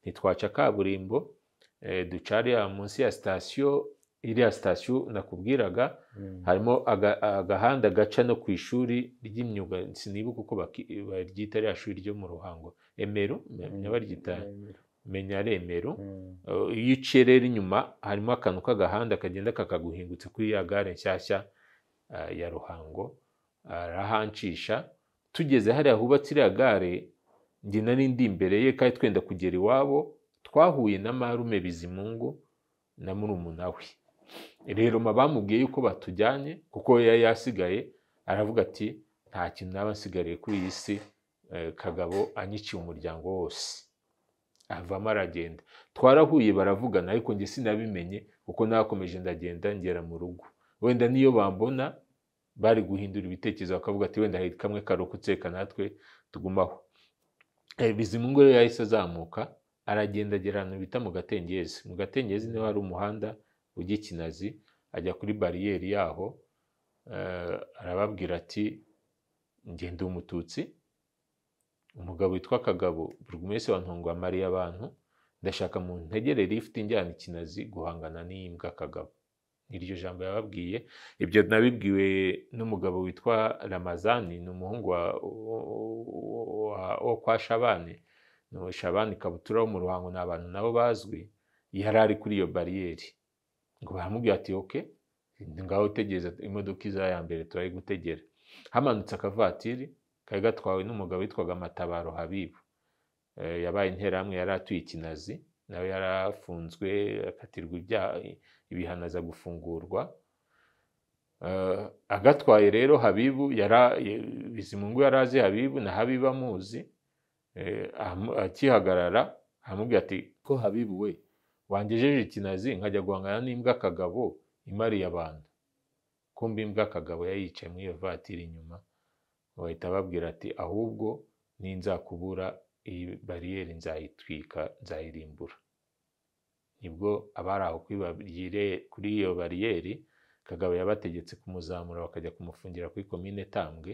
ntitwaca kaburimbo eh, duca hariya munsi ya sitasiyo iriya sitasiyo nakubwiraga hmm. harimo agahanda gaca no ku ishuri ry'imyuga sinibu uko baryita ririya shuri ryo mu ruhango emero hmm. nyabaryita menya remero hmm. eh, iyo uciye rero inyuma harimo akantu k'agahanda kagenda kakaguhingutse kuri ya gare nshyashya ya ruhango Ah, arahancisha tugeze hariya hubatse iriya gare njye n’indi imbere ye kandi twenda kugera iwabo twahuye na marume bizimungu na murumuna we rero bamubwiye yuko batujyanye kuko yari yasigaye aravuga ati nta kintu naba nsigariye kuri iyi si eh, kagabo anyiciye umuryango wose avamo aragenda twarahuye baravugana ariko njye sinabimenye kuko nakomeje ndagenda ngera mu rugo wenda niyo bambona bari guhindura ibitekerezo bakavuga ati wenda hari kamwe karokotse natwe tugumaho eh, bizimungu rero yahise azamuka aragenda agera ahantu bita mu gatengezi mu gatengezi niho hari umuhanda ujya ikinazi ajya kuri bariyeri yaho eh, arababwira ati ngenda umututsi umugabo witwa kagabo burugumesi wa ntongo amariye abantu ndashaka mu ntegere ifite injyana ikinazi guhangana n'imbwa kagabo iryo jambo yababwiye ibyo nabibwiwe n'umugabo witwa ramazani ni umuhungu wo kwa shabani shabani kabutura wo mu ruhango ni abantu nabo bazwi yari ari kuri iyo bariyeri ngo baramubwira ati oke ngaho utegereza imodoka iza ya mbere gutegera hamanutse akavatiri kari gatwawe n'umugabo witwaga matabaro habibu eh, yabaye interahamwe yari atuye ikinazi nawe yarafunzwe akatirwa ibyaha ibihano aza gufungurwa eh, agatwaye rero habibu bizimungu yari azi habibu na habibu amuzi eh, akihagarara aramubwira ati ko habibu we wangejeje ikinazi nkajya guhangana n'imbwa kagabo imariye abantu kumbi imbwa kagabo yayicaye muri iyo vatiri inyuma bahita babwira ati ahubwo ninzakubura iyi bariyeri nzayitwika nzayirimbura nibwo abari aho kuri iyo bariyeri kagabo yabategetse kumuzamura bakajya kumufungira kuri komine tambwe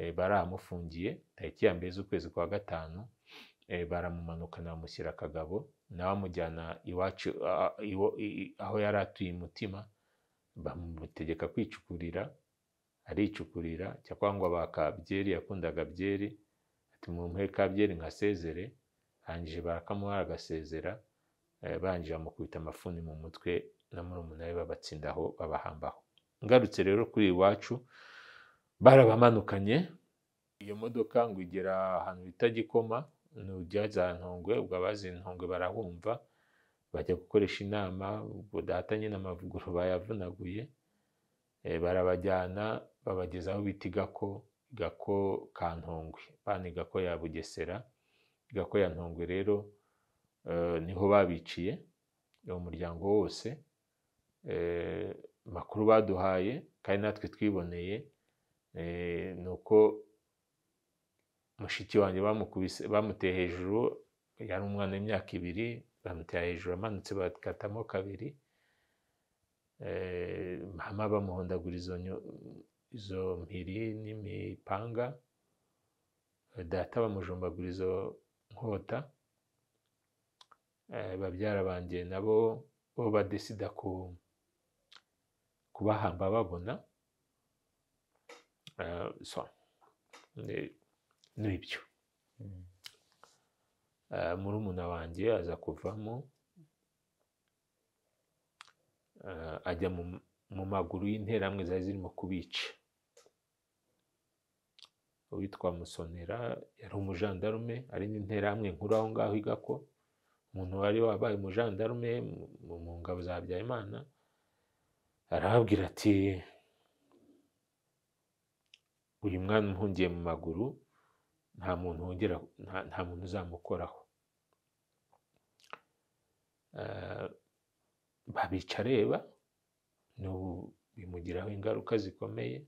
eh, baramufungiye tariki ya mbere z'ukwezi kwa gatanu eh, baramumanukana bamushyira akagabo nawe amujyana iwacu aho yari atuye umutima bamutegeka kwicukurira aricukurira cyangwa baka byeri yakundaga byeri tumuhe kabyeri nka sezere arangije barakamuha agasezera eh, banjira bamukubita amafuni mu mutwe na murumuna we babatsindaho babahambaho ngarutse rero kuri iwacu barabamanukanye iyo modoka ngo igera ahantu bita gikoma nujya za ntongwe ubwo abazi intongwe barahumva bajya gukoresha inama ubwo dahatanye n'amavuguru bayavunaguye eh, barabajyana babageza aho bitiga ko gako ka ntongwe pani gako ya bugesera gako ya ntongwe rero eh, niho babiciye muryango wose eh, makuru baduhaye kandi natwe twiboneye eh, ni uko mushiki wanjye bamukubise bamuteye hejuru yari umwana w'imyaka ibiri bamuteye hejuru amanutse bakatamo kabiri mama bamuhondagura izo izo mpiri n'imipanga data bamujumbagura izo nkota eh, babyara banjye nabo bo badesida kubahamba babona eh, n'ibyo hmm. eh, murumuna wanjye aza kuvamo ajya mu maguru y'interamwe zari zirimo kubica uwitwa musonera yari umujandarume ari n'interahamwe nkuru aho ngaho igako umuntu wari wabaye umujandarume mu ngabo za habyarimana arababwira ati uyu mwana umuhungiye mu maguru nta muntu wongera nta muntu uzamukoraho eh, babica areba bimugiraho ingaruka zikomeye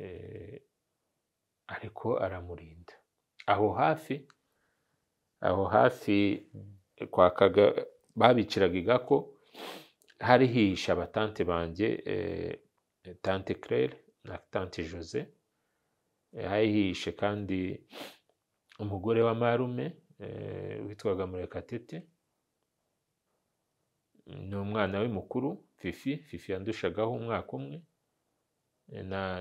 eh, ariko aramurinda aho hafi aho hafi kwakaga babiciraga igako hari hihishe abatante banjye eh, tante claire na tante jose eh, hari hihishe kandi umugore wa marume eh, witwaga murekatete ni umwana we mukuru fifi fifi yandushagaho umwaka umwe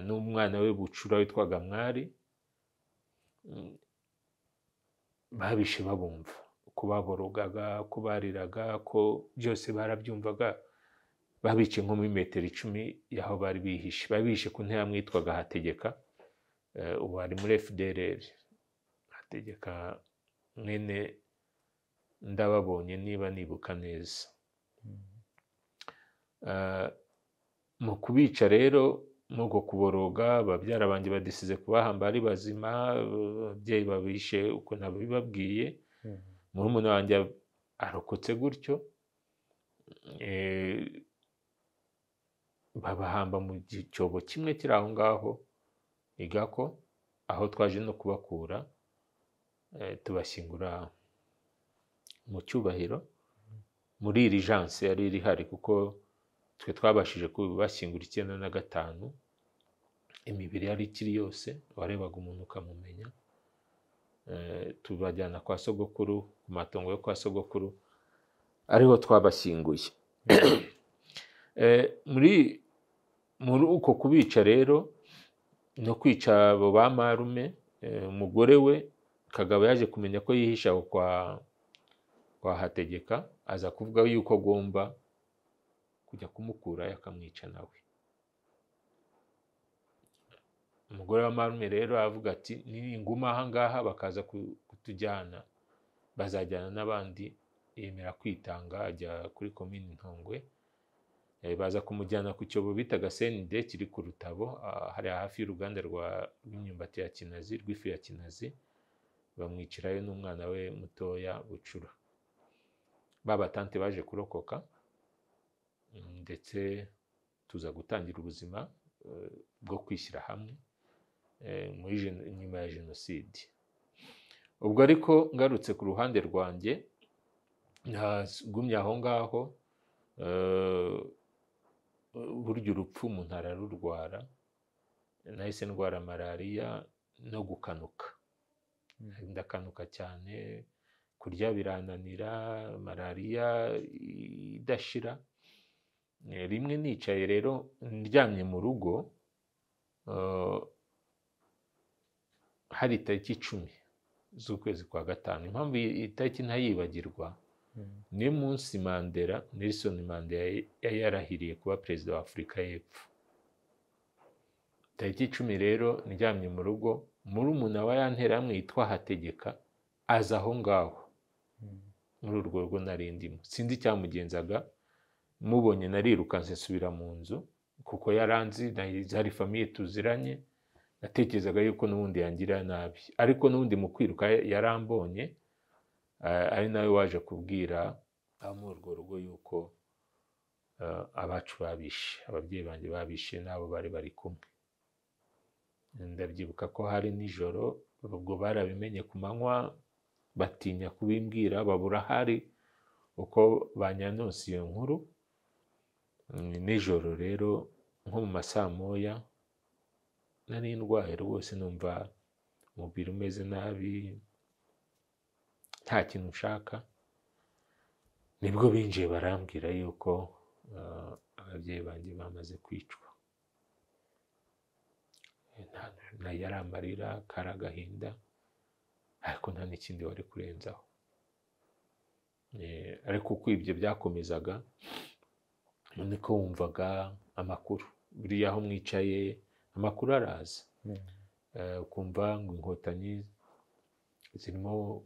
n'umwana we bucura witwaga mwari babishe babumva ko baborogaga ko bariraga ko byose barabyumvaga babice nko muri metero icumi y'aho bari bihishe babishe ku ntera mwitwaga hategeka eh, ubu ari muri fdrr hategeka mwene ndababonye niba nibuka neza mm. eh, mu kubica rero muri kuboroga babyara banjye badisize kubahamba ari bazima ababyeyi babishe uko nabibabwiye hmm. murumuna wanjye arokotse gutyo eh, babahamba mu cyobo kimwe kiri aho ngaho igako aho twaje no kubakura eh, tubashyingura mu cyubahiro hmm. muri iri jansi yari irihari kuko twe twabashije bashyingura icyenda na gatanu imibiri yari ikiri yose warebaga umuntu ukamumenya eh, tubajyana kwa sogokuru ku matongo yo kwa sogokuru ariho twabashyinguye eh, muri muri uko kubica rero no kwica abo ba marume eh, umugore we kagabo yaje kumenya ko yihisha aho kwa hategeka aza kuvuga yuko agomba kujya kumukurayo akamwica nawe umugore wa marume rero aravuga ati ninguma ahangaha bakaza kutujyana bazajyana n'abandi yemera kwitanga ajya kuri komini ntongwe eh, baza kumujyana ku cyobo bitaga senide kiri ku rutabo ah, hari hafi y'uruganda rw'imyumbati ya kinazi rw'ifu ya kinazi bamwicirayo n'umwana we mutoya bucura ba batante baje kurokoka Mm, ndetse tuza gutangira ubuzima eh, bwo kwishyira hamwe eh, nyuma ya jenoside ubwo ariko ngarutse ku ruhande rwanjye ntagumye aho ngaho eh, burya urupfu umuntu ararurwara nahise ndwara malariya no gukanuka ndakanuka cyane kurya birananira malariya idashira Eh, rimwe nicaye rero ndyamye mu rugo eh, hari tariki icumi z'ukwezi kwa gatanu impamvu iyi ntayibagirwa hmm. niyo munsi mandela nelson mandela yari yarahiriye kuba perezida wa afurika y'epfo tariki icumi rero ndyamye mu rugo murumuna wa ya nterahamwe yitwa hategeka aza aho ngaho hmm. muri urwo rugo narindimo sinzi icyamugenzaga mubonye narirukanse nsubira mu nzu kuko yaranzi hari famiye tuziranye natekerezaga yuko n'ubundi yangira nabi ariko n'ubundi mu kwiruka yarambonye eh, ari nawe waje kubwira muri urwo rugo yuko eh, abacu babishe ababyeyi banjye babishe n'abo bari bari kumwe ndabyibuka ko hari nijoro ubwo barabimenye ku manywa batinya kubimbwira babura hari uko banyanonsi iyo nkuru nijoro rero nko mu masaa moya nari ndwaye rwose numva umubiri umeze nabi nta kintu ushaka nibwo binjiye barambwira yuko eh, ababyeyi banjye bamaze kwicwa yari amarira kari agahinda ariko nta n'ikindi wari kurenzaho eh, ariko uko ibyo byakomezaga niko wumvaga amakuru buriya aho mwicaye amakuru araza eh, ukumva ngo inkotanyi zirimo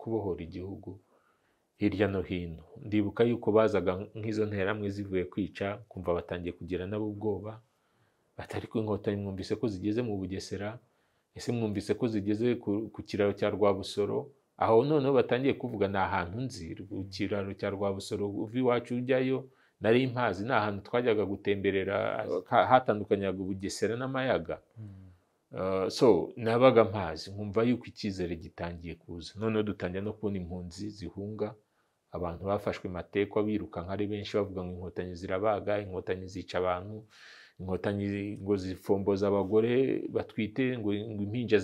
kubohora igihugu hirya no hino ndibuka yuko bazaga nk'izo nteramwe zivuye kwica kumva batangiye kugira nabo ubwoba batari ku inkotanyi mwumvise ko zigeze mu bugesera ese mwumvise ko zigeze ku kiraro cya rwabusoro aho noneho batangiye kuvuga ni ahantu nzi ku kiraro cya rwabusoro uva iwacu ujyayo nari mpazi ni ahantu twajyaga gutemberera hatandukanyaga ubugesera n'amayaga hmm. uh, so nabaga mpazi nkumva yuko icyizere gitangiye kuza noneho dutangira no kubona impunzi zihunga abantu bafashwe matekwa birukanka ari benshi bavuga ngo inkotanyi zirabaga inkotanyi zica abantu inkotanyi ngo zifomboza abagore batwite ngo impinja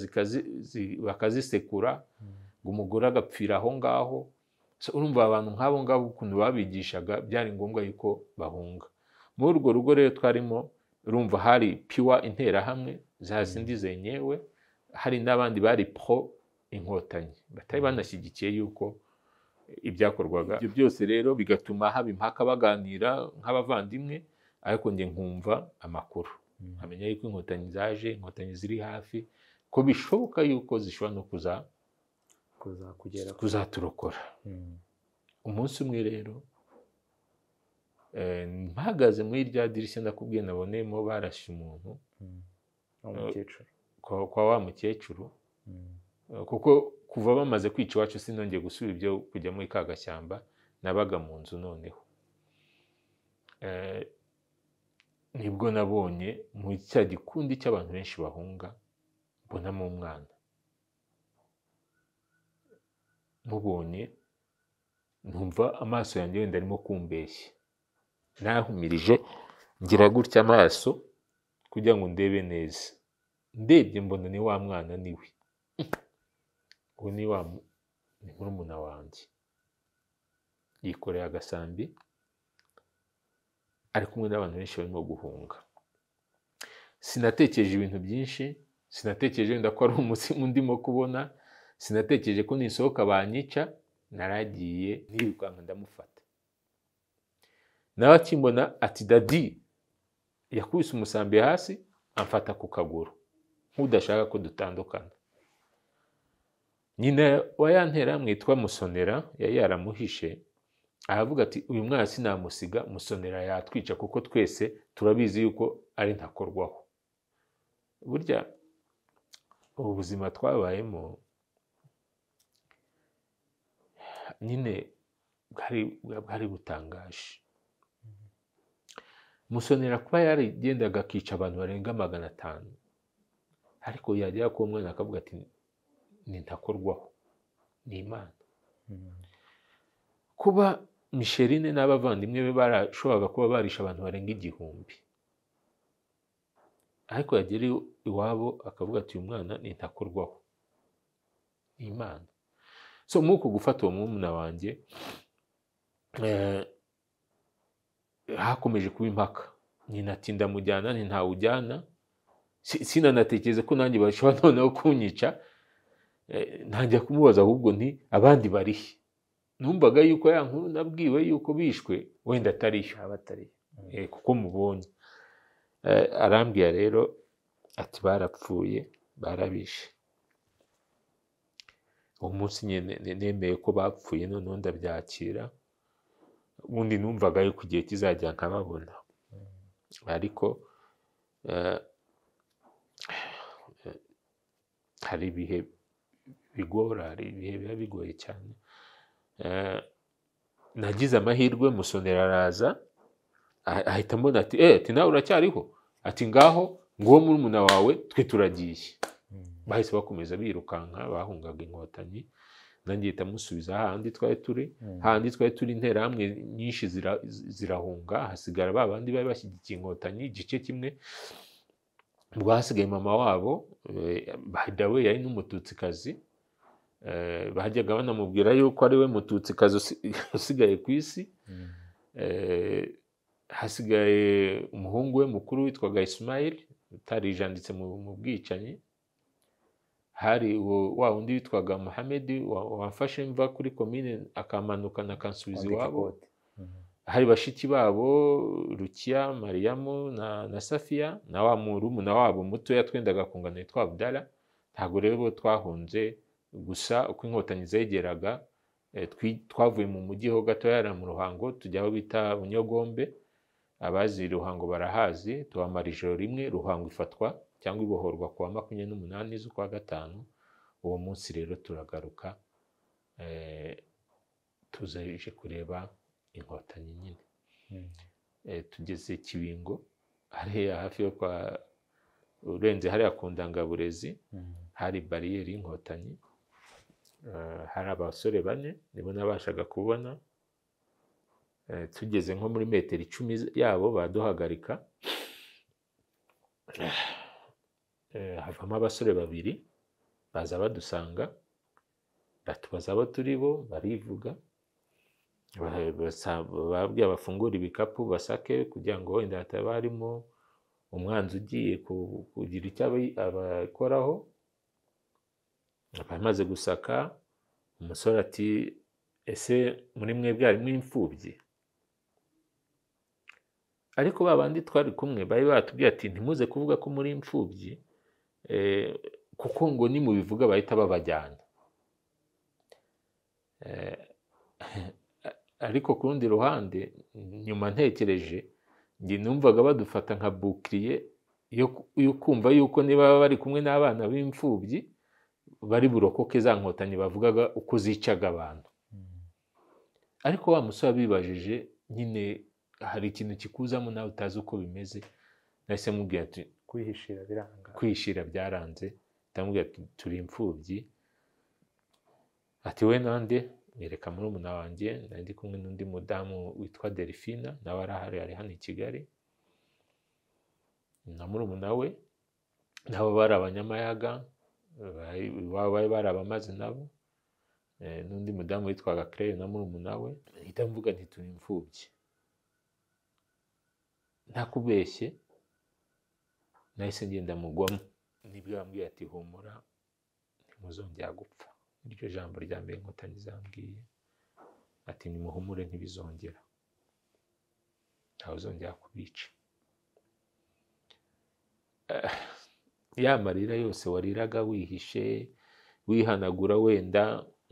bakazisekura hmm. ngo umugore agapfira aho ngaho urumva abantu nk'abo ngabo ukuntu babigishaga byari ngombwa yuko bahunga muri urwo rugo rero twarimo urumva hari piwa interahamwe za mm. zindi zenyewe hari n'abandi bari po inkotanyi batari mm. banashyigikiye yuko ibyakorwaga ibyo byose rero bigatuma haba impaka baganira nk'abavandimwe ariko njye nkumva amakuru mm. nkamenya yuko inkotanyi zaje inkotanyi ziri hafi ko bishoboka yuko zishobora no kuza kuzaturokora hmm. umunsi umwe rero eh, mpagaze muri rya dirishya ndakubwiye naboneyemo barashe umuntu hmm. eh, kwa wa mukecuru hmm. eh, kuko kuva bamaze kwica iwacu sinongeye gusura ibyo kujya muri ka gashyamba nabaga mu nzu noneho nibwo nabonye mu cya gikundi cy'abantu benshi bahunga mbonamo umwana nkubonye numva amaso yanjye wenda arimo kumbeshya nahumirije ngira gutya amaso kugira ngo ndebe neza ndebye mbona ni wa mwana ni we ni wa murumuna wanjye yikoreye agasambi ari kumwe n'abantu benshi barimo guhunga sinatekereje ibintu byinshi sinatekeje wenda ko ari umusirimu ndimo kubona sinatekereje ko nisohoka banyica naragiye ntirukanka ndamufata nawe akimbona ati dadi yakubise umusambi hasi amfata ku kaguru nk'udashaka ko dutandukana nyina wa ya ntera mwitwa musonera yari yaramuhishe aravuga ati uyu mwana sinamusiga musonera yatwica kuko twese turabizi yuko ari ntakorwaho burya ubu buzima twabayemo nyine bwari butangaje musonera kuba yaragendaga akica abantu barenga magana atanu ariko yagera kuwo mwana akavuga ati nintakorwaho ni imana kuba misherine n'abavandimwe be barashoboraga kuba barisha abantu barenga igihumbi ariko yagera iwabo akavuga ati uyu mwana nintakorwaho ni imana so mw'uku gufata uwo mwumuna wanjye eh, hakomeje kuba impaka nyina ati ndamujyana ntawujyana sinanatekereza ko nanjye bashobora noneho kunyica eh, ntangira kumubaza ahubwo nti abandi barihe numvaga yuko ya nkuru nabwiwe yuko bishwe wenda atariyo mm. eh, kuko mubonye arambwira rero ati barapfuye barabishe uwo munsi nemeye ko bapfuye noneho ndabyakira ubundi numvaga yuko igihe kizajya nkababona ariko eh, hari ibihe bigora hari ibihe biba bigoye cyane eh, nagize amahirwe musonera araza ah, ahita mbona ati eee eh, ati nawe uracyariho ati ngaho nguwo murumuna wawe twe turagiye bahise bakomeza birukanka bahungaga inkotanyi nanjye leta musubiza hahandi twari turi hahandi mm. twari turi interahamwe nyinshi zirahunga hasigara ba bandi bari bashyigikiye inkotanyi igice kimwe ubwo mama wabo eh, dawe yari n'umututsikazi eh, bajyaga banamubwira yuko ari we mututsikazi usigaye ku isi mm. eh, hasigaye umuhungu we mukuru witwaga Ismail utarijanditse mu bwicanyi hari wa wundi witwaga muhamedi wamfashe mva kuri komine akamanuka na kansubiza iwabo mhm. hari bashiki babo rukiya mariyamu na safiya na wa murumuna wabo mutoya twendaga kungana yitwa abudara ntabwo rero twahunze gusa uko inkotanyi zegeraga eh, twavuye mu mujyi ho gatoya mu ruhango tujya aho bita bunyogombe abazi ruhango barahazi tuhamara ijoro rimwe ruhango ifatwa cyangwa ibohorwa ku wa makumyabiri n'umunani z'ukwa gatanu uwo munsi rero turagaruka eh, tuzaje kureba inkotanyi nyine hmm. eh, tugeze kibingo hariya hafi yo kwa urenze hariya ku ndangaburezi hmm. hari bariyeri y'inkotanyi eh, hari abasore bane nibo nabashaga kubona tugeze nko muri metero icumi yabo baduhagarika Eh, havamo abasore babiri baza badusanga batubaza abo turi bo barivuga eh, bababwira bafungure ibikapu basake kugira ngo wenda hataba harimo umwanzi ugiye kugira icyo abakoraho abamaze gusaka umusore ati ese muri mwebwe harimo imfubyi ariko ba bandi twari kumwe bari batubwiye ati ntimuze kuvuga ko muri imfubyi Eh, kuko ngo nimubivuga bahita babajyana eh, ariko ku rundi ruhande nyuma ntekereje njye numvaga badufata nka bukiriye yo kumva yuko niba bari kumwe n'abana b'imfubyi bari burokoke za nkotanyi bavugaga uko zicaga abantu mm. ariko wa musore abibajije nyine hari ikintu kikuzamo nawe utazi uko bimeze nahise mubwira ati kwihishira biranga kwihishira byaranze ndamubwira turi imfubyi ati we nande mwereka murumuna wanjye nari ndi kumwe n'undi mudamu witwa delphine nawe arahari ari hano i kigali na murumuna we nabo bari abanyamayaga bari bari abamaze nabo eh, n'undi mudamu witwaga claire na murumuna we mpita mvuga nti turi imfubyi ntakubeshye nahise ngenda mugwamo nibwo yambwiye ati humura ntimuzongera gupfa iryo jambo rya mbere inkotanyi zambwiye ati nimuhumure ntibizongera ntawe uzongera kubica eh, ya marira yose wariraga wihishe wihanagura wenda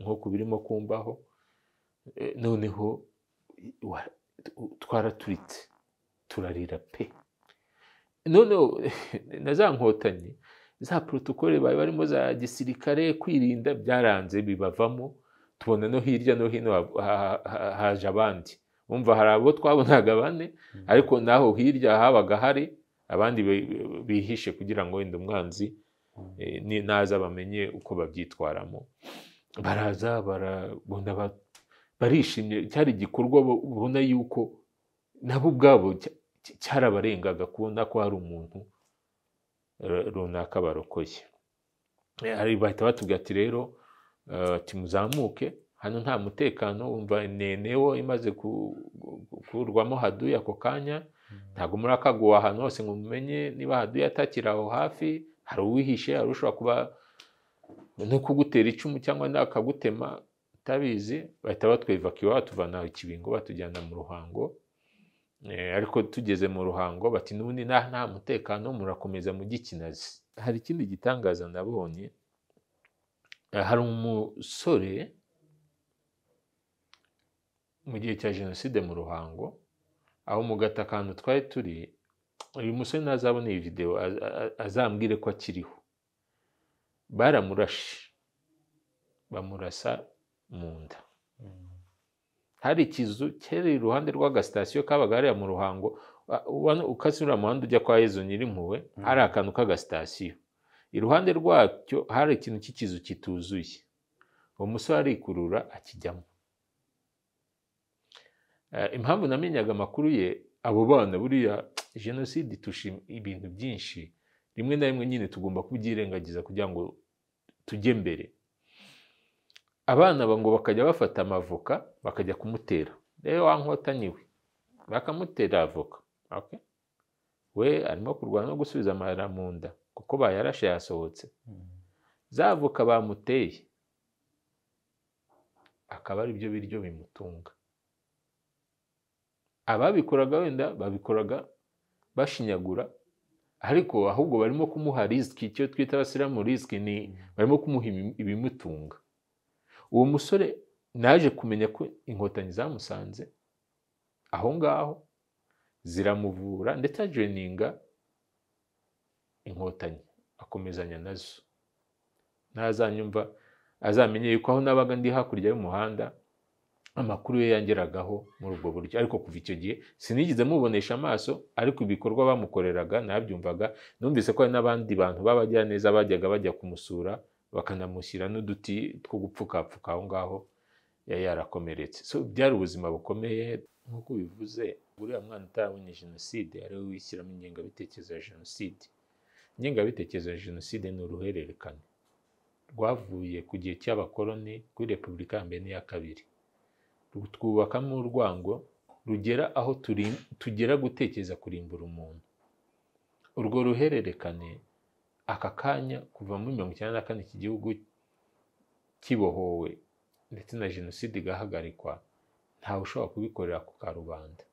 nk'uko birimo kumbaho eh, noneho twaraturitse turarira pe noneho na za nkotanyi za porotokole bari barimo za gisirikare kwirinda byaranze bibavamo tubona no hirya no hino haje abandi bumva hari abo twabonaga bane hmm. ariko naho hirya habaga hari abandi bihishe kugira ngo wenda umwanzi hmm. eh, naza bamenye uko babyitwaramo baraza barabona barishimye cyari igikorwa ubona yuko nabo ubwabo cyarabarengaga kubona ko hari umuntu runaka barokoye eh, bahita batubwira ati rero eh, timuzamuke hano nta mutekano wumva nenewo imaze gukurwamo haduye ako kanya hmm. ntabwo murakaguha ahantu hose ngo mumenye niba haduye atakira aho hafi hari uwihishe hari ushobora kuba no kugutera icumu cyangwa akagutema utabizi bahita batweva kiwa ikibingo batujyana mu ruhango Eh, ariko tugeze mu ruhango bati n'ubundi nta mutekano murakomeza mujye ikinazi hari ikindi gitangaza nabonye eh, hari umusore mu gihe cya jenoside mu ruhango aho mu gatakantu twari turi uyu musore nazabona iyi videwo azambwire ko akiriho baramurashe bamurasa mu nda hari ikizu cyereye iruhande rw'agasitasiyo kabaga hariya mu ruhango ukase uriya muhanda ujya kwa yezu nyirimpuwe mm. hari akantu k'agasitasiyo iruhande rwacyo hari ikintu cy'ikizu kituzuye umusore arikurura akijyamo impamvu namenyaga amakuru ye abo bana buriya jenoside tushima ibintu byinshi rimwe na rimwe nyine tugomba kubyirengagiza kugira ngo tujye mbere abana ngo bakajya bafata amavoka bakajya kumutera rero wankotanyiwe bakamutera avoka we arimo kurwana no gusubiza amara mu nda kuko bayarashe yasohotse za avoka bamuteye akaba ari byo biryo bimutunga ababikoraga wenda babikoraga bashinyagura ariko ahubwo barimo kumuha risiki icyo twita abasiramu risiki ni barimo kumuha ibimutunga uwo musore naje kumenya ko inkotanyi zamusanze aho ngaho ziramuvura ndetse ajeninga inkotanyi akomezanya nazo ntazanyumva azamenye yuko aho nabaga ndi hakurya y'umuhanda amakuru ye yangeragaho muri ubwo buryo ariko kuva icyo gihe sinigeze mubonesha amaso ariko ibikorwa bamukoreraga nabyumvaga numvise ko hari n'abandi bantu b'abajyaneza bajyaga bajya kumusura bakanamushyira n'uduti two gupfukapfuka aho ngaho yari yarakomeretse so byari ubuzima bukomeye nk'uko bivuze uriya mwana utarabonye jenoside ariwe wishyiramo ingengabitekerezo ya jenoside ingengabitekerezo ya jenoside ni uruhererekane rwavuye ku gihe cy'abakoloni kuri repubulika ya mbere n'iya kabiri twubakamo urwango rugera aho tugera gutekereza kurimbura umuntu urwo ruhererekane aka kanya kuva muri mirongo icyenda na kane iki gihugu kibohowe ndetse na jenoside igahagarikwa ntawe ushobora kubikorera ku karubanda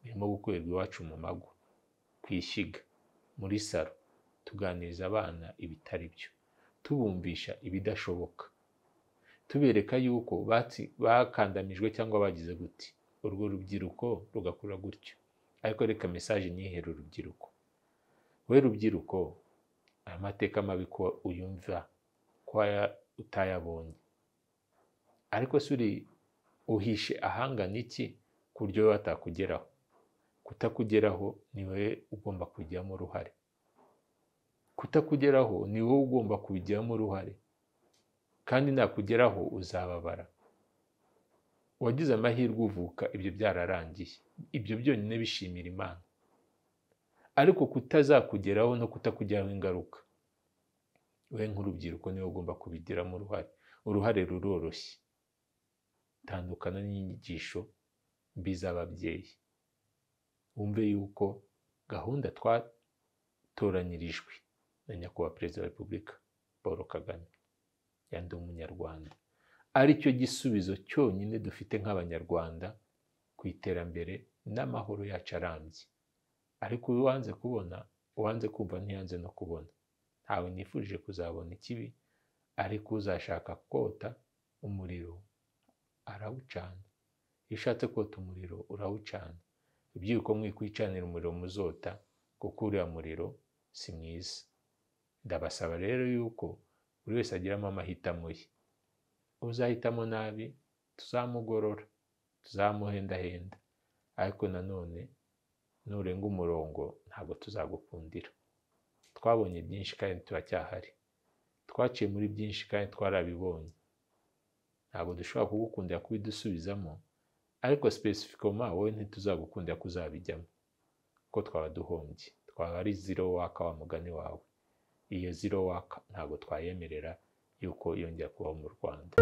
birimo gukorerwa iwacu mu mago ku ishyiga muri salo tuganiriza abana ibitari byo tubumvisha ibidashoboka tubereka yuko bakandamijwe cyangwa bagize guti urwo rubyiruko rugakura gutyo ariko reka mesaje nyihere urubyiruko we rubyiruko aya mateka mabi ko uyumva ko utayabonye ariko se uri uhishe ahangana iki ku buryo we batakugeraho kutakugeraho ni wowe ugomba kujyamo uruhare kutakugeraho ni wowe ugomba kubigiramo uruhare kandi nakugeraho uzababara wagize amahirwe uvuka ibyo byararangiye ibyo byonyine bishimira imana ariko kutazakugeraho no kutakugiraho ingaruka we nk'urubyiruko niwe ugomba kubigiramo uruhare uruhare ruroroshye tandukana n'inyigisho mbi z'ababyeyi wumve yuko gahunda twatoranyirijwe na nyakubahwa perezida wa repubulika paul kagame yandi umunyarwanda aricyo gisubizo cyonyine dufite nk'abanyarwanda ku iterambere n'amahoro yacu arambye ariko uwanze kubona uwanze kumva ntiyanze no kubona ntawe nifuje kuzabona ikibi ariko uzashaka kota umuriro arawucana iyo ushatse kota umuriro urawucana ibyuko mwe kwicanira umuriro muzota kuko uriya muriro si mwiza ndabasaba rero yuko buri wese agiramo amahitamo ye uzahitamo nabi tuzamugorora tuzamuhendahenda ariko nanone nurenga umurongo ntabwo tuzagukundira twabonye byinshi kandi turacyahari twaciye muri byinshi kandi twarabibonye ntabwo dushobora kugukundira kubidusubizamo ariko sipesifikoma wowe ntituzagukundira kuzabijyamo kuko twaba duhombye twaba ari ziro waka wa mugani wawe iyo ziro waka ntabwo twayemerera yuko yongera kubaho mu rwanda